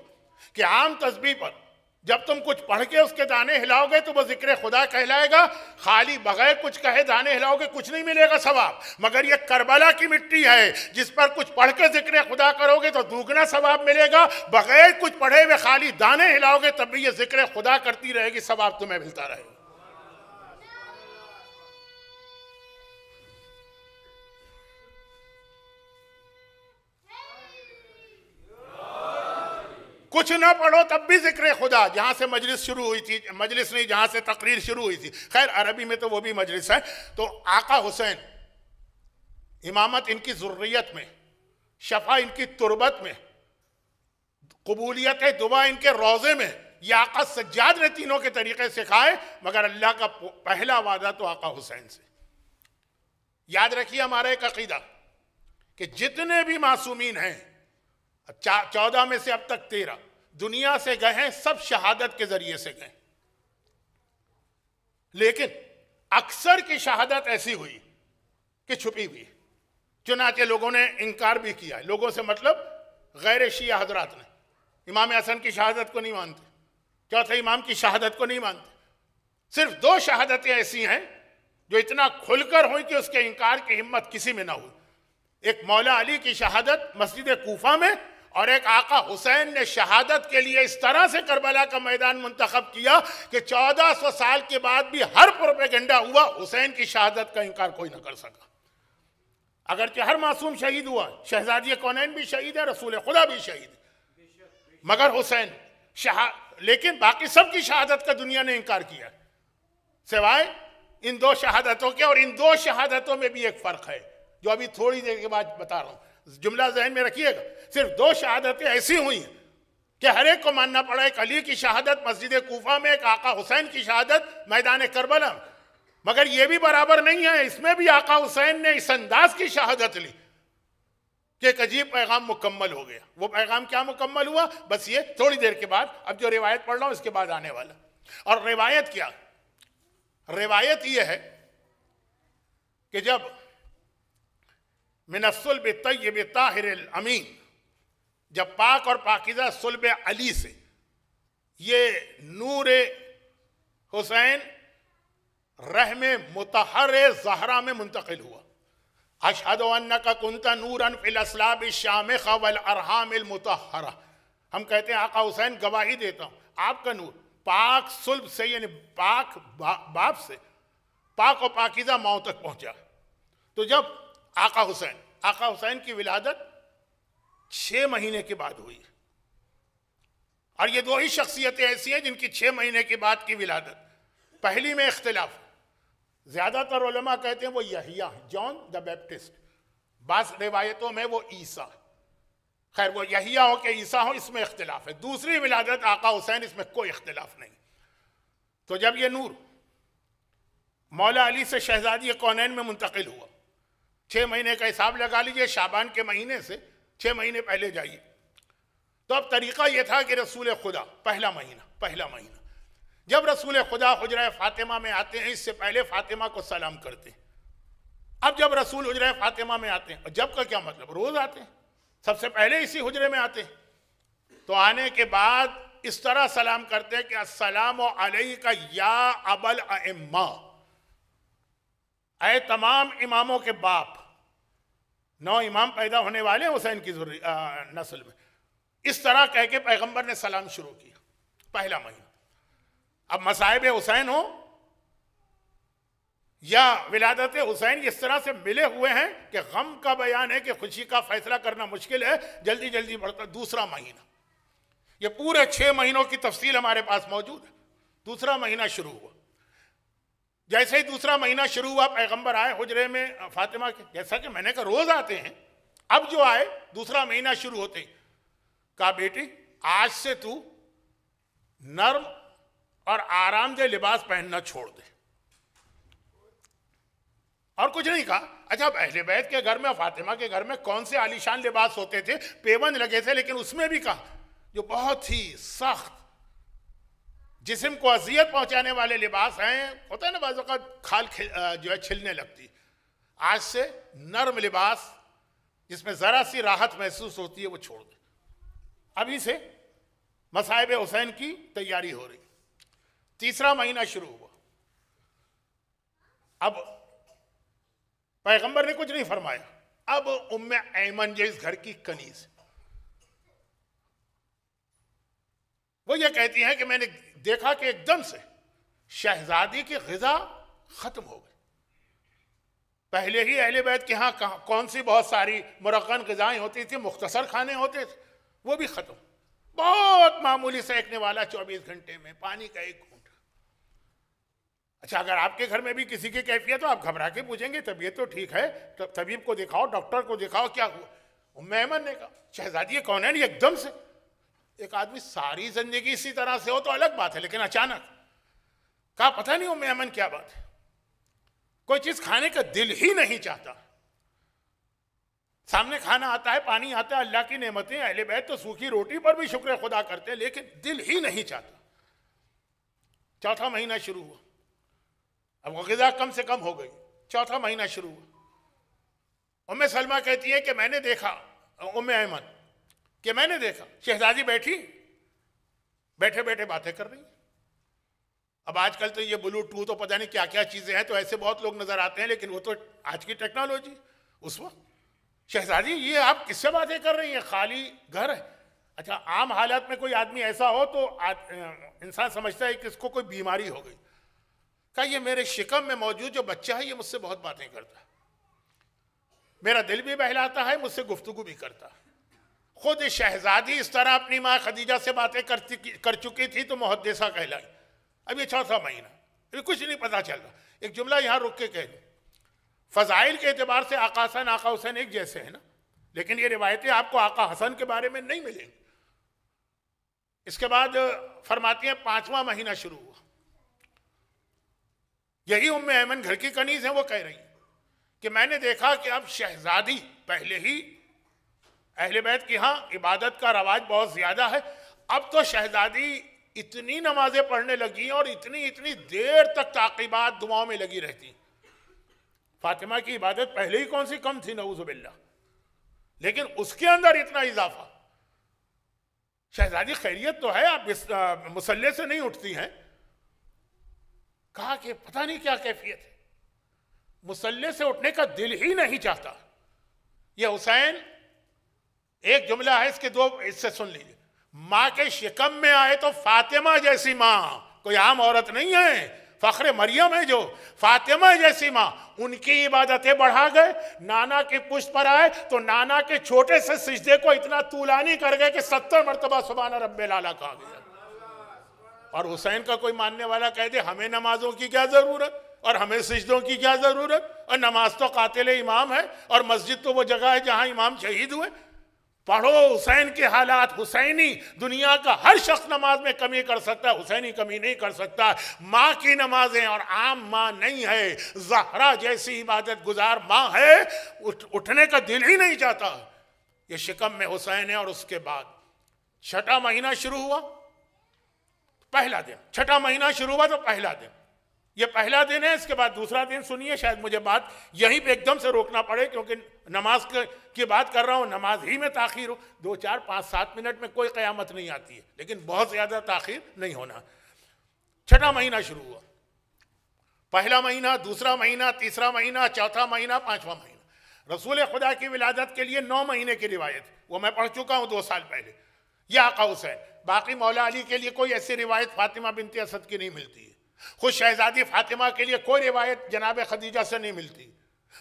कि आम तस्वीर पर जब तुम कुछ पढ़ के उसके दाने हिलाओगे तो वह जिक्र खुदा कहलाएगा खाली बगैर कुछ कहे दाने हिलाओगे कुछ नहीं मिलेगा सवाब मगर यह करबला की मिट्टी है जिस पर कुछ पढ़ के जिक्र खुदा करोगे तो दूगना सवाब मिलेगा बगैर कुछ पढ़े हुए खाली दाने हिलाओगे तब भी यह जिक्र खुदा करती रहेगी सवाब तुम्हें मिलता रहेगा कुछ ना पढ़ो तब भी जिक्र खुदा जहाँ से मजलिस शुरू हुई थी मजलिस नहीं जहाँ से तकरीर शुरू हुई थी खैर अरबी में तो वो भी मजलिस है तो आका हुसैन इमामत इनकी ज़रूरीत में शफा इनकी तुरबत में कबूलियत दुआ इनके रोज़े में यह आका सज्जाद ने तीनों के तरीके सिखाए मगर अल्लाह का पहला वादा तो आका हुसैन से याद रखिए हमारा एक अकीदा कि जितने भी मासूमिन हैं चौदह में से अब तक तेरह दुनिया से गए हैं सब शहादत के जरिए से गए लेकिन अक्सर की शहादत ऐसी हुई कि छुपी हुई चुनाचे लोगों ने इनकार भी किया है लोगों से मतलब गैर शिया हजरात ने इमाम हसन की शहादत को नहीं मानते चौथे इमाम की शहादत को नहीं मानते सिर्फ दो शहादतें ऐसी हैं जो इतना खुलकर हुई कि उसके इनकार की हिम्मत किसी में ना हुई एक मौला अली की शहादत मस्जिद कोफा में और एक आका हुसैन ने शहादत के लिए इस तरह से करबला का मैदान मंतखब किया कि 1400 साल के बाद भी हर प्रोपेगेंडा हुआ हुसैन की शहादत का इनकार कोई ना कर सका अगर कि हर मासूम शहीद हुआ शहजादी कौनैन भी शहीद है रसूल खुदा भी शहीद मगर हुसैन शहा लेकिन बाकी सब की शहादत का दुनिया ने इनकार किया सिवाय इन दो शहादतों के और इन दो शहादतों में भी एक फ़र्क है जो अभी थोड़ी देर के बाद बता रहा हूं जुमला जहन में रखिएगा सिर्फ दो शहादतें ऐसी हुई हैं कि हर एक को मानना पड़ा एक अली की शहादत मस्जिद कोफा में एक आका हुसैन की शहादत मैदान करबला मगर यह भी बराबर नहीं है इसमें भी आका हुसैन ने इस अंदाज की शहादत ली कि एक अजीब पैगाम मुकम्मल हो गया वो पैगाम क्या मुकम्मल हुआ बस ये थोड़ी देर के बाद अब जो रिवायत पढ़ रहा हूं इसके बाद आने वाला और रिवायत क्या रिवायत यह है कि जब मिनसुलब तयब ताहिर अमीन जब पाक और पाकिजा सुल्ब अली से ये नूर हुसैन रहम मतहर जहरा में मुंतकिल हुआ अशद का कुंता नूरन फिलसलाब श्याम खबल अरहाम हम कहते हैं आका हुसैन गवाही देता हूँ आपका नूर पाक सुल्ब से यानी पाक बा, बाप से पाक और पाकिजा माओ तक पहुँचा तो जब आका हुसैन आका हुसैन की विलादत छह महीने के बाद हुई और ये दो ही शख्सियतें ऐसी हैं जिनकी छः महीने के बाद की विलादत पहली में इख्तलाफ ज़्यादातर उलमा कहते हैं वो यहिया जॉन द बैप्टिस्ट बास रिवायतों में वो ईसा खैर वो यहिया हो के ईसा हो इसमें इख्तलाफ है दूसरी विलादत आका हुसैन इसमें कोई इख्तलाफ नहीं तो जब ये नूर मौला अली से शहजादी कौनैन में मुंतकिल हुआ छः महीने का हिसाब लगा लीजिए शाबान के महीने से छः महीने पहले जाइए तो अब तरीका यह था कि रसूल खुदा पहला महीना पहला महीना जब रसूल खुदा हजरा फातिमा में आते हैं इससे पहले फातिमा को सलाम करते हैं अब जब रसूल हजरा फातिमा में आते हैं जब का क्या मतलब रोज़ आते हैं सबसे पहले इसी हजरे में आते हैं तो आने के बाद इस तरह सलाम करते हैं कि असलम का या अबल अम्मा आए तमाम इमामों के बाप नौ इमाम पैदा होने वाले हुसैन की नस्ल में इस तरह कह के पैगंबर ने सलाम शुरू किया पहला महीना अब मसाहब हुसैन हो या विलादत हुसैन इस तरह से मिले हुए हैं कि गम का बयान है कि खुशी का फैसला करना मुश्किल है जल्दी जल्दी बढ़ता दूसरा महीना ये पूरे छह महीनों की तफसील हमारे पास मौजूद है दूसरा महीना शुरू हुआ जैसे ही दूसरा महीना शुरू हुआ पैगंबर आए हजरे में फातिमा के जैसा कि मैंने कहा रोज आते हैं अब जो आए दूसरा महीना शुरू होते कहा बेटी आज से तू नर्म और आरामदेह लिबास पहनना छोड़ दे और कुछ नहीं कहा अच्छा अब अहले बैत के घर में फातिमा के घर में कौन से आलिशान लिबास होते थे पेबंद लगे थे लेकिन उसमें भी कहा जो बहुत ही सख्त जिसम को अजियत पहुंचाने वाले लिबास हैं होता है ना बाज़ खाल जो है छिलने लगती आज से नर्म लिबास जिसमें ज़रा सी राहत महसूस होती है वो छोड़ दें अभी से मसाहब हुसैन की तैयारी हो रही तीसरा महीना शुरू हुआ अब पैगंबर ने कुछ नहीं फरमाया अब उम्म ऐमन जो इस घर की कनीज़ वो ये कहती हैं कि मैंने देखा कि एकदम से शहजादी की गजा खत्म हो गई पहले ही अहले बैत के यहाँ कौन सी बहुत सारी मरकन गजाएं होती थी मुख्तसर खाने होते थे वो भी ख़त्म बहुत मामूली सेकने वाला चौबीस घंटे में पानी का एक घूट अच्छा अगर आपके घर में भी किसी की कैफियत तो आप घबरा के पूछेंगे तबीयत तो ठीक है तबीब को दिखाओ डॉक्टर को दिखाओ क्या हुआ मेहमान ने कहा शहजादी कौन है एकदम से एक आदमी सारी जिंदगी इसी तरह से हो तो अलग बात है लेकिन अचानक कहा पता नहीं हो मेहमान क्या बात है कोई चीज खाने का दिल ही नहीं चाहता सामने खाना आता है पानी आता है अल्लाह की नेमतें अहले बैत तो सूखी रोटी पर भी शुक्र खुदा करते हैं लेकिन दिल ही नहीं चाहता चौथा महीना शुरू हुआ अब गजा कम से कम हो गई चौथा महीना शुरू हुआ उम सलमा कहती है कि मैंने देखा उम अहमद कि मैंने देखा शहजादी बैठी बैठे बैठे बातें कर रही अब आजकल तो ये ब्लूटूथ तो पता नहीं क्या क्या चीज़ें हैं तो ऐसे बहुत लोग नज़र आते हैं लेकिन वो तो आज की टेक्नोलॉजी उस वक्त शहजादी ये आप किससे बातें कर रही हैं खाली घर है अच्छा आम हालात में कोई आदमी ऐसा हो तो इंसान समझता है कि इसको कोई बीमारी हो गई कहा ये मेरे शिकम में मौजूद जो बच्चा है ये मुझसे बहुत बातें करता है मेरा दिल भी बहलाता है मुझसे गुफ्तगु भी करता है खुद शहजादी इस तरह अपनी माँ खदीजा से बातें करती कर चुकी थी तो मुहदसा कहलाई अब ये चौथा महीना अभी कुछ नहीं पता चल रहा एक जुमला यहाँ रुक के कह दो फ़जाइल के अतबार से आका हसन आका हुसैन एक जैसे हैं ना लेकिन ये रिवायतें आपको आका हसन के बारे में नहीं मिलेंगी इसके बाद फरमाती हैं पांचवा महीना शुरू हुआ यही उम्म ऐमन घर की कनीज है वो कह रही कि मैंने देखा कि अब शहजादी पहले ही अहल बैत की हाँ इबादत का रवाज बहुत ज़्यादा है अब तो शहजादी इतनी नमाज़ें पढ़ने लगी और इतनी इतनी देर तक ताक़ीबात दुआओं में लगी रहती फातिमा की इबादत पहले ही कौन सी कम थी नऊज़बिल्ला लेकिन उसके अंदर इतना इजाफा शहजादी खैरियत तो है आप मुसल्ले से नहीं उठती हैं कहा कि पता नहीं क्या कैफियत है मुसल्ले से उठने का दिल ही नहीं चाहता यह हुसैन एक जुमला है इसके दो इससे सुन लीजिए माँ के शिकम में आए तो फातिमा जैसी माँ कोई आम औरत नहीं है फ़ख्र मरियम है जो फातिमा जैसी माँ उनकी इबादतें बढ़ा गए नाना के पुष्ट पर आए तो नाना के छोटे से सिजदे को इतना तूलानी कर गए कि सत्तर मरतबा सुबहाना रब्बे लाला कहा गया और हुसैन का कोई मानने वाला कह दे हमें नमाजों की क्या ज़रूरत और हमें सिजदों की क्या ज़रूरत और नमाज तो कातिल इमाम है और मस्जिद तो वो जगह है जहाँ इमाम शहीद हुए पढ़ो हुसैन के हालात हुसैनी दुनिया का हर शख्स नमाज में कमी कर सकता है हुसैनी कमी नहीं कर सकता माँ की नमाजें और आम माँ नहीं है जहरा जैसी इबादत गुजार माँ है उठ, उठने का दिल ही नहीं जाता ये शिकम में हुसैन है और उसके बाद छठा महीना शुरू हुआ पहला दिन छठा महीना शुरू हुआ तो पहला दिन ये पहला दिन है इसके बाद दूसरा दिन सुनिए शायद मुझे बात यहीं पे एकदम से रोकना पड़े क्योंकि नमाज की बात कर रहा हूँ नमाज ही में ताखिर हो दो चार पाँच सात मिनट में कोई क़यामत नहीं आती है लेकिन बहुत ज़्यादा ताखिर नहीं होना छठा महीना शुरू हुआ पहला महीना दूसरा महीना तीसरा महीना चौथा महीना पाँचवा महीना रसूल खुदा की विलादत के लिए नौ महीने की रिवायत वो मैं पढ़ चुका हूँ दो साल पहले यह आका हुसैन बाकी मौला अली के लिए कोई ऐसी रिवायत फातिमा बिनती असद की नहीं मिलती है खुद शहजादी फातिमा के लिए कोई रिवायत जनाब खदीजा से नहीं मिलती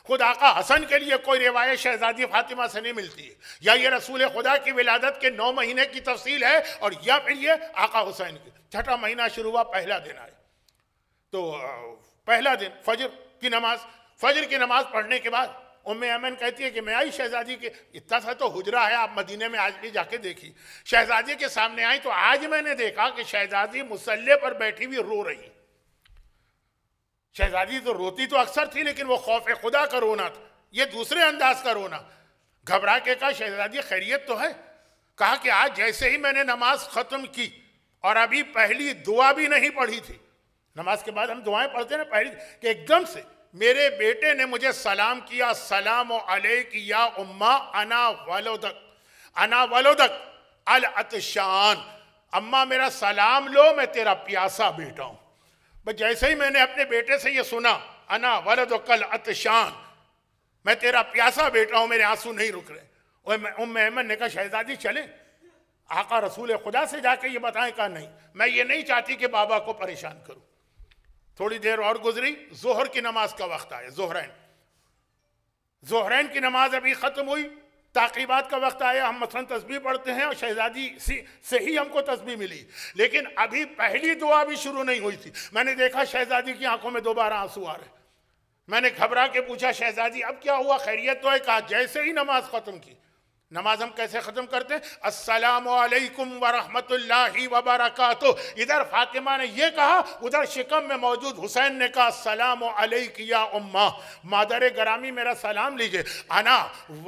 खुद आका हसन के लिए कोई रिवायत शहजादी फातिमा से नहीं मिलती या ये रसूल खुदा की विलादत के नौ महीने की तफसील है और या फिर ये आका हुसैन की छठा महीना शुरू हुआ पहला दिन आए तो पहला दिन फजर की नमाज फजर की नमाज पढ़ने के बाद उम्मे अमन कहती है कि मैं आई शहजादी के इतना सा तो हुजरा है आप मदीने में आज भी जाके देखी शहजादी के सामने आई तो आज मैंने देखा कि शहजादी मुसल्ले पर बैठी हुई रो रही शहजादी तो रोती तो अक्सर थी लेकिन वो खौफ खुदा का रोना था ये दूसरे अंदाज का रोना घबरा के कहा शहजादी खैरियत तो है कहा कि आज जैसे ही मैंने नमाज ख़त्म की और अभी पहली दुआ भी नहीं पढ़ी थी नमाज के बाद हम दुआएं पढ़ते ना पहली कि एकदम से मेरे बेटे ने मुझे सलाम किया सलाम की या उम्मा अना वलोदक अना वलोदक अल अतशान अम्मा मेरा सलाम लो मैं तेरा प्यासा बेटा हूँ बस जैसे ही मैंने अपने बेटे से ये सुना अना वरद कल अतशान मैं तेरा प्यासा बेटा हूं मेरे आंसू नहीं रुक रहे उम अहमद ने कहा शहजादी चले आका रसूल खुदा से जाके ये बताएं कहा नहीं मैं ये नहीं चाहती कि बाबा को परेशान करूं थोड़ी देर और गुजरी जोहर की नमाज का वक्त आया जोहरैन जोहरैन की नमाज अभी ख़त्म हुई ताकीबात का वक्त आया हम मसलन तस्बी पढ़ते हैं और शहजादी से ही हमको तस्बी मिली लेकिन अभी पहली दुआ भी शुरू नहीं हुई थी मैंने देखा शहजादी की आंखों में दोबारा आंसू आ रहे मैंने घबरा के पूछा शहजादी अब क्या हुआ खैरियत तो है कहा जैसे ही नमाज ख़त्म की नमाज हम कैसे ख़त्म करते हैं असलकम वरहमतुल्ला इधर फातिमा ने यह कहा उधर शिकम में मौजूद हुसैन ने कहा सलाम या उम्मा मादर ग्रामी मेरा सलाम लीजिए अना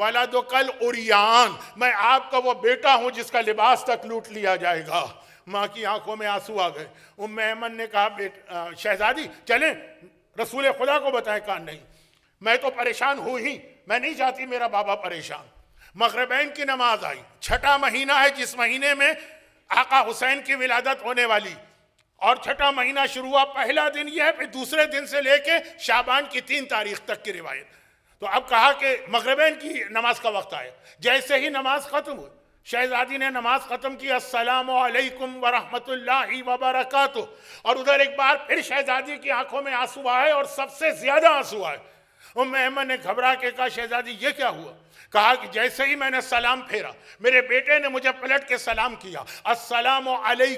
वलद कल उरियान मैं आपका वो बेटा हूँ जिसका लिबास तक लूट लिया जाएगा माँ की आंखों में आंसू आ गए उम ने कहा बेट शहजादी चलें रसूल खुदा को बताएं कहा नहीं मैं तो परेशान हुई ही मैं नहीं चाहती मेरा बाबा परेशान मगरबैन की नमाज आई छठा महीना है जिस महीने में आका हुसैन की विलादत होने वाली और छठा महीना शुरू हुआ पहला दिन यह है फिर दूसरे दिन से लेके शाबान की तीन तारीख तक की रिवायत तो अब कहा कि मगरबैन की नमाज का वक्त आया जैसे ही नमाज ख़त्म हुई शहजादी ने नमाज ख़त्म की असलकम वरहमतुल्ला वबरक और उधर एक बार फिर शहजादी की आंखों में आंसू आए और सबसे ज़्यादा आंसू आए उम अहमद ने घबरा के कहा शहजादी ये क्या हुआ कहा कि जैसे ही मैंने सलाम फेरा मेरे बेटे ने मुझे पलट के सलाम किया असलम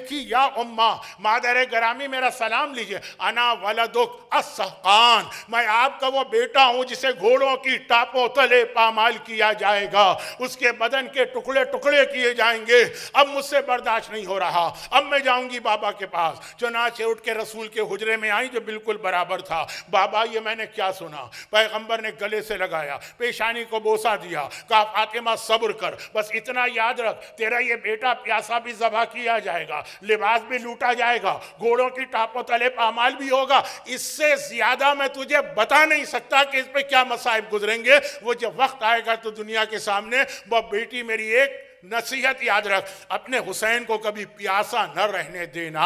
की या उम्मा मादर ग्रामी मेरा सलाम लीजिए अना वलदुक असहान मैं आपका वो बेटा हूँ जिसे घोड़ों की टापों तले पामाल किया जाएगा उसके बदन के टुकड़े टुकड़े किए जाएंगे अब मुझसे बर्दाश्त नहीं हो रहा अब मैं जाऊंगी बाबा के पास चुनाचे उठ के रसूल के हुजरे में आई जो बिल्कुल बराबर था बाबा ये मैंने क्या सुना पैगंबर ने गले से लगाया पेशानी को बोसा दिया कहा फातिमा सब्र कर बस इतना याद रख तेरा ये बेटा प्यासा भी जबा किया जाएगा लिबास भी लूटा जाएगा घोड़ों की टापो तले पामाल भी होगा इससे ज्यादा मैं तुझे बता नहीं सकता कि इस पर क्या मसाइब गुजरेंगे वो जब वक्त आएगा तो दुनिया के सामने वह बेटी मेरी एक नसीहत याद रख अपने हुसैन को कभी प्यासा न रहने देना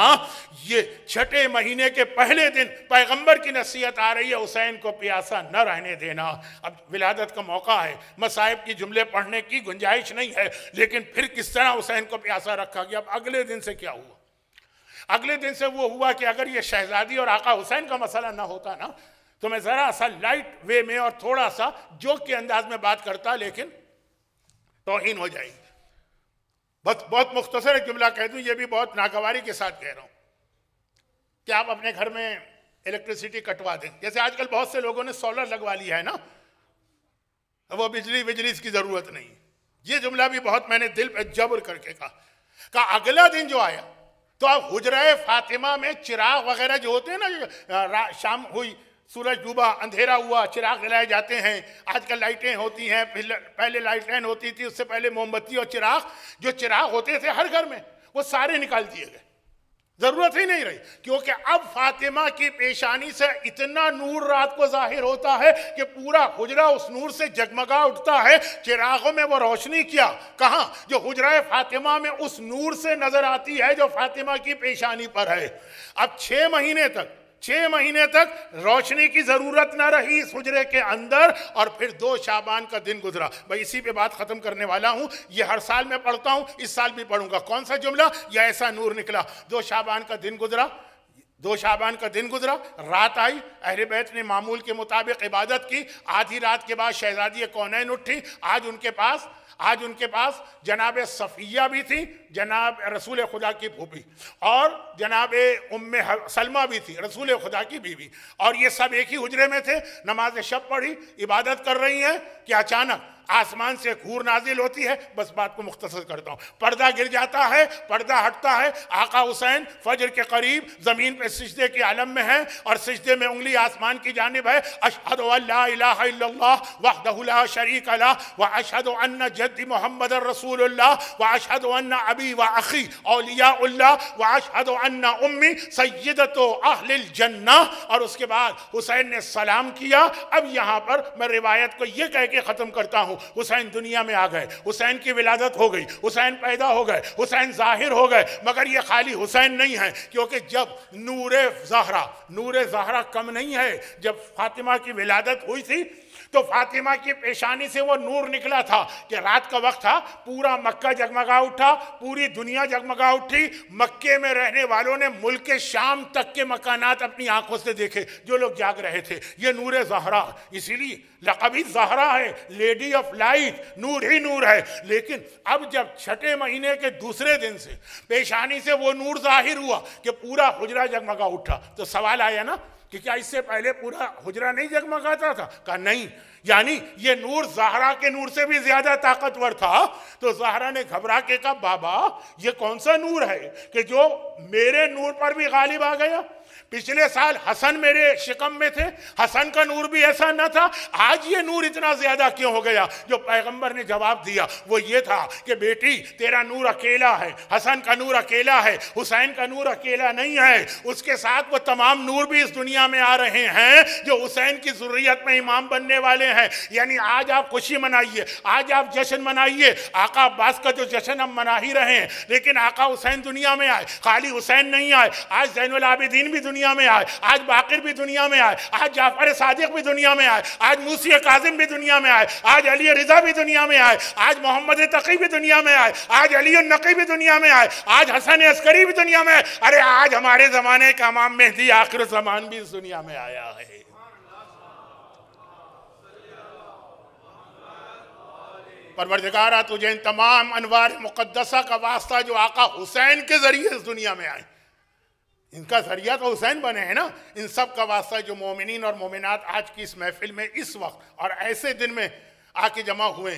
ये छठे महीने के पहले दिन पैगंबर की नसीहत आ रही है हुसैन को प्यासा न रहने देना अब विलादत का मौका है मसाहिब की जुमले पढ़ने की गुंजाइश नहीं है लेकिन फिर किस तरह हुसैन को प्यासा रखा गया अब अगले दिन से क्या हुआ अगले दिन से वो हुआ कि अगर ये शहजादी और आका हुसैन का मसला ना होता ना तो मैं ज़रा सा लाइट वे में और थोड़ा सा जोक के अंदाज में बात करता लेकिन तोहिन हो जाएगी बस बहुत मुख्तसर एक जुमला कह दूँ ये भी बहुत नागवारी के साथ कह रहा हूँ कि आप अपने घर में इलेक्ट्रिसिटी कटवा दें जैसे आजकल बहुत से लोगों ने सोलर लगवा लिया है ना तो वो बिजली बिजली इसकी ज़रूरत नहीं ये जुमला भी बहुत मैंने दिल पर जबर करके कहा का अगला दिन जो आया तो आप हुजरा फातिमा में चिराग वगैरह जो होते हैं ना शाम हुई सूरज डूबा अंधेरा हुआ चिराग जलाए जाते हैं आजकल लाइटें होती हैं पहले लाइटें होती थी उससे पहले मोमबत्ती और चिराग जो चिराग होते थे हर घर में वो सारे निकाल दिए गए ज़रूरत ही नहीं रही क्योंकि अब फातिमा की पेशानी से इतना नूर रात को जाहिर होता है कि पूरा हुजरा उस नूर से जगमगा उठता है चिरागों में वो रोशनी किया कहाँ जो हुजरा फातिमा में उस नूर से नज़र आती है जो फातिमा की पेशानी पर है अब छः महीने तक छह महीने तक रोशनी की जरूरत ना रही इस उजरे के अंदर और फिर दो शाबान का दिन गुजरा भाई इसी पे बात खत्म करने वाला हूँ ये हर साल मैं पढ़ता हूँ इस साल भी पढ़ूंगा कौन सा जुमला या ऐसा नूर निकला दो शाबान का दिन गुजरा दो शाबान का दिन गुजरा रात आई अहर बैत ने मामूल के मुताबिक इबादत की आधी रात के बाद शहजादी कौन उठी आज उनके पास आज उनके पास जनाब सफ़िया भी थी जनाब रसूल खुदा की भूपी और जनाब उम सलमा भी थी रसूल खुदा की बीवी और ये सब एक ही हुजरे में थे नमाज शब पढ़ी इबादत कर रही हैं कि अचानक आसमान से घूर नाजिल होती है बस बात को मुख्तर करता हूँ पर्दा गिर जाता है पर्दा हटता है आका हुसैन फजर के करीब ज़मीन पर सजदे के आलम में है और सजदे में उंगली आसमान की जानब है अशहद वहदला शरीक अला व अशद जद्दी मोहम्मद रसूल व अशद अब अबी व अखी औलिया व अशहद अन्ना उम्मी सैदत अहल जन्ना और उसके बाद हुसैन ने सलाम किया अब यहाँ पर मैं रिवायत को ये कह के ख़त्म करता हूँ हुसैन दुनिया में आ गए हुसैन की विलादत हो गई हुसैन पैदा हो गए हुसैन ज़ाहिर हो गए मगर ये खाली हुसैन नहीं है क्योंकि जब नूर जहरा नूर जहरा कम नहीं है जब फातिमा की विलादत हुई थी तो फातिमा की पेशानी से वो नूर निकला था कि रात का वक्त था पूरा मक्का जगमगा उठा पूरी दुनिया जगमगा उठी मक्के में रहने वालों ने मुल्क के शाम तक के मकानात अपनी आंखों से देखे जो लोग जाग रहे थे ये नूर जहरा इसीलिए लकबी जहरा है लेडी ऑफ लाइट नूर ही नूर है लेकिन अब जब छठे महीने के दूसरे दिन से पेशानी से वो नूर जाहिर हुआ कि पूरा हुजरा जगमगा उठा तो सवाल आया ना कि क्या इससे पहले पूरा हुजरा नहीं जगमगाता था कहा नहीं यानी ये नूर जहरा के नूर से भी ज्यादा ताकतवर था तो जहरा ने घबरा के कहा बाबा ये कौन सा नूर है कि जो मेरे नूर पर भी गालिब आ गया पिछले साल हसन मेरे शिकम में थे हसन का नूर भी ऐसा ना था आज ये नूर इतना ज़्यादा क्यों हो गया जो पैगंबर ने जवाब दिया वो ये था कि बेटी तेरा नूर अकेला है हसन का नूर अकेला है हुसैन का नूर अकेला नहीं है उसके साथ वो तमाम नूर भी इस दुनिया में आ रहे हैं जो हुसैन की ज़रूरीत में इमाम बनने वाले हैं यानी आज आप खुशी मनाइए आज आप जश्न मनाइए आका अब्बास का जो जश्न हम मना ही रहे हैं लेकिन आका हुसैन दुनिया में आए खाली हुसैन नहीं आए आज जैन आबिदीन भी दुनिया दुनिया में आए आज बाकिर भी दुनिया में आए आज जाफर सादिक भी दुनिया में आए आज मूसी काजिम भी दुनिया में आए आज अली रजा भी दुनिया में आए आज मोहम्मद तकी भी दुनिया में आए आज अली नकी भी दुनिया में आए आज हसन अस्करी भी दुनिया में आए अरे आज हमारे ज़माने का इमाम मेहदी आखिर जमान भी इस दुनिया में आया है परवरदिगारा तुझे इन तमाम अनवार मुकदसा का वास्ता जो आका हुसैन के ज़रिए इस दुनिया में आए इनका जरिया तो हुसैन बने हैं ना इन सब का वास्ता जो मोमिन और मोमिनात आज की इस महफिल में इस वक्त और ऐसे दिन में आके जमा हुए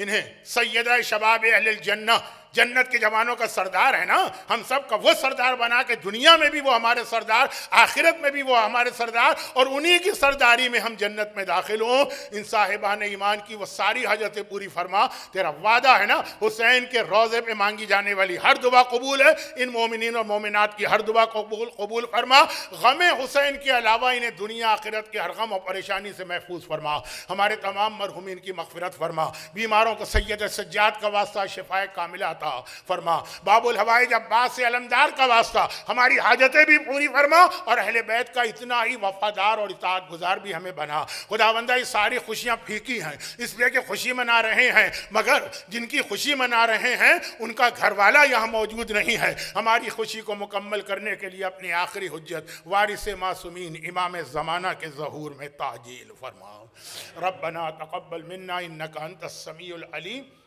इन्हें सैदा शबाब अहल जन्ना जन्नत के जवानों का सरदार है ना हम सब का वो सरदार बना के दुनिया में भी वो हमारे सरदार आखिरत में भी वो हमारे सरदार और उन्हीं की सरदारी में हम जन्नत में दाखिल हों इन साहिबान ईमान की वो सारी हजरतें पूरी फरमा तेरा वादा है ना हुसैन के रोज़े पे मांगी जाने वाली हर दुआ कबूल है इन मोमिन और मोमिनत की हर दुआ कबूल कबूल फरमा गम हुसैन के अलावा इन्हें दुनिया आखिरत के हर गम और परेशानी से महफूज फरमा हमारे तमाम मरहूमिन की मगफरत फरमा बीमारों को सैद सज्जाद का वास्ता शिफाय कामिला था फरमा बाबुल हवाई अब्बास से अलमदार का वास्ता हमारी हाजतें भी पूरी फरमा और अहल बैत का इतना ही वफादार और इताद गुजार भी हमें बना खुदावंदा ये सारी खुशियाँ फीकी हैं इसलिए कि खुशी मना रहे हैं मगर जिनकी खुशी मना रहे हैं उनका घर वाला यहाँ मौजूद नहीं है हमारी खुशी को मुकम्मल करने के लिए अपनी आखिरी हजत वारिस मासूमिन इमाम ज़माना के जहूर में ताजील फरमाओ रबना तकबल मन्ना इन नकान तस्मीम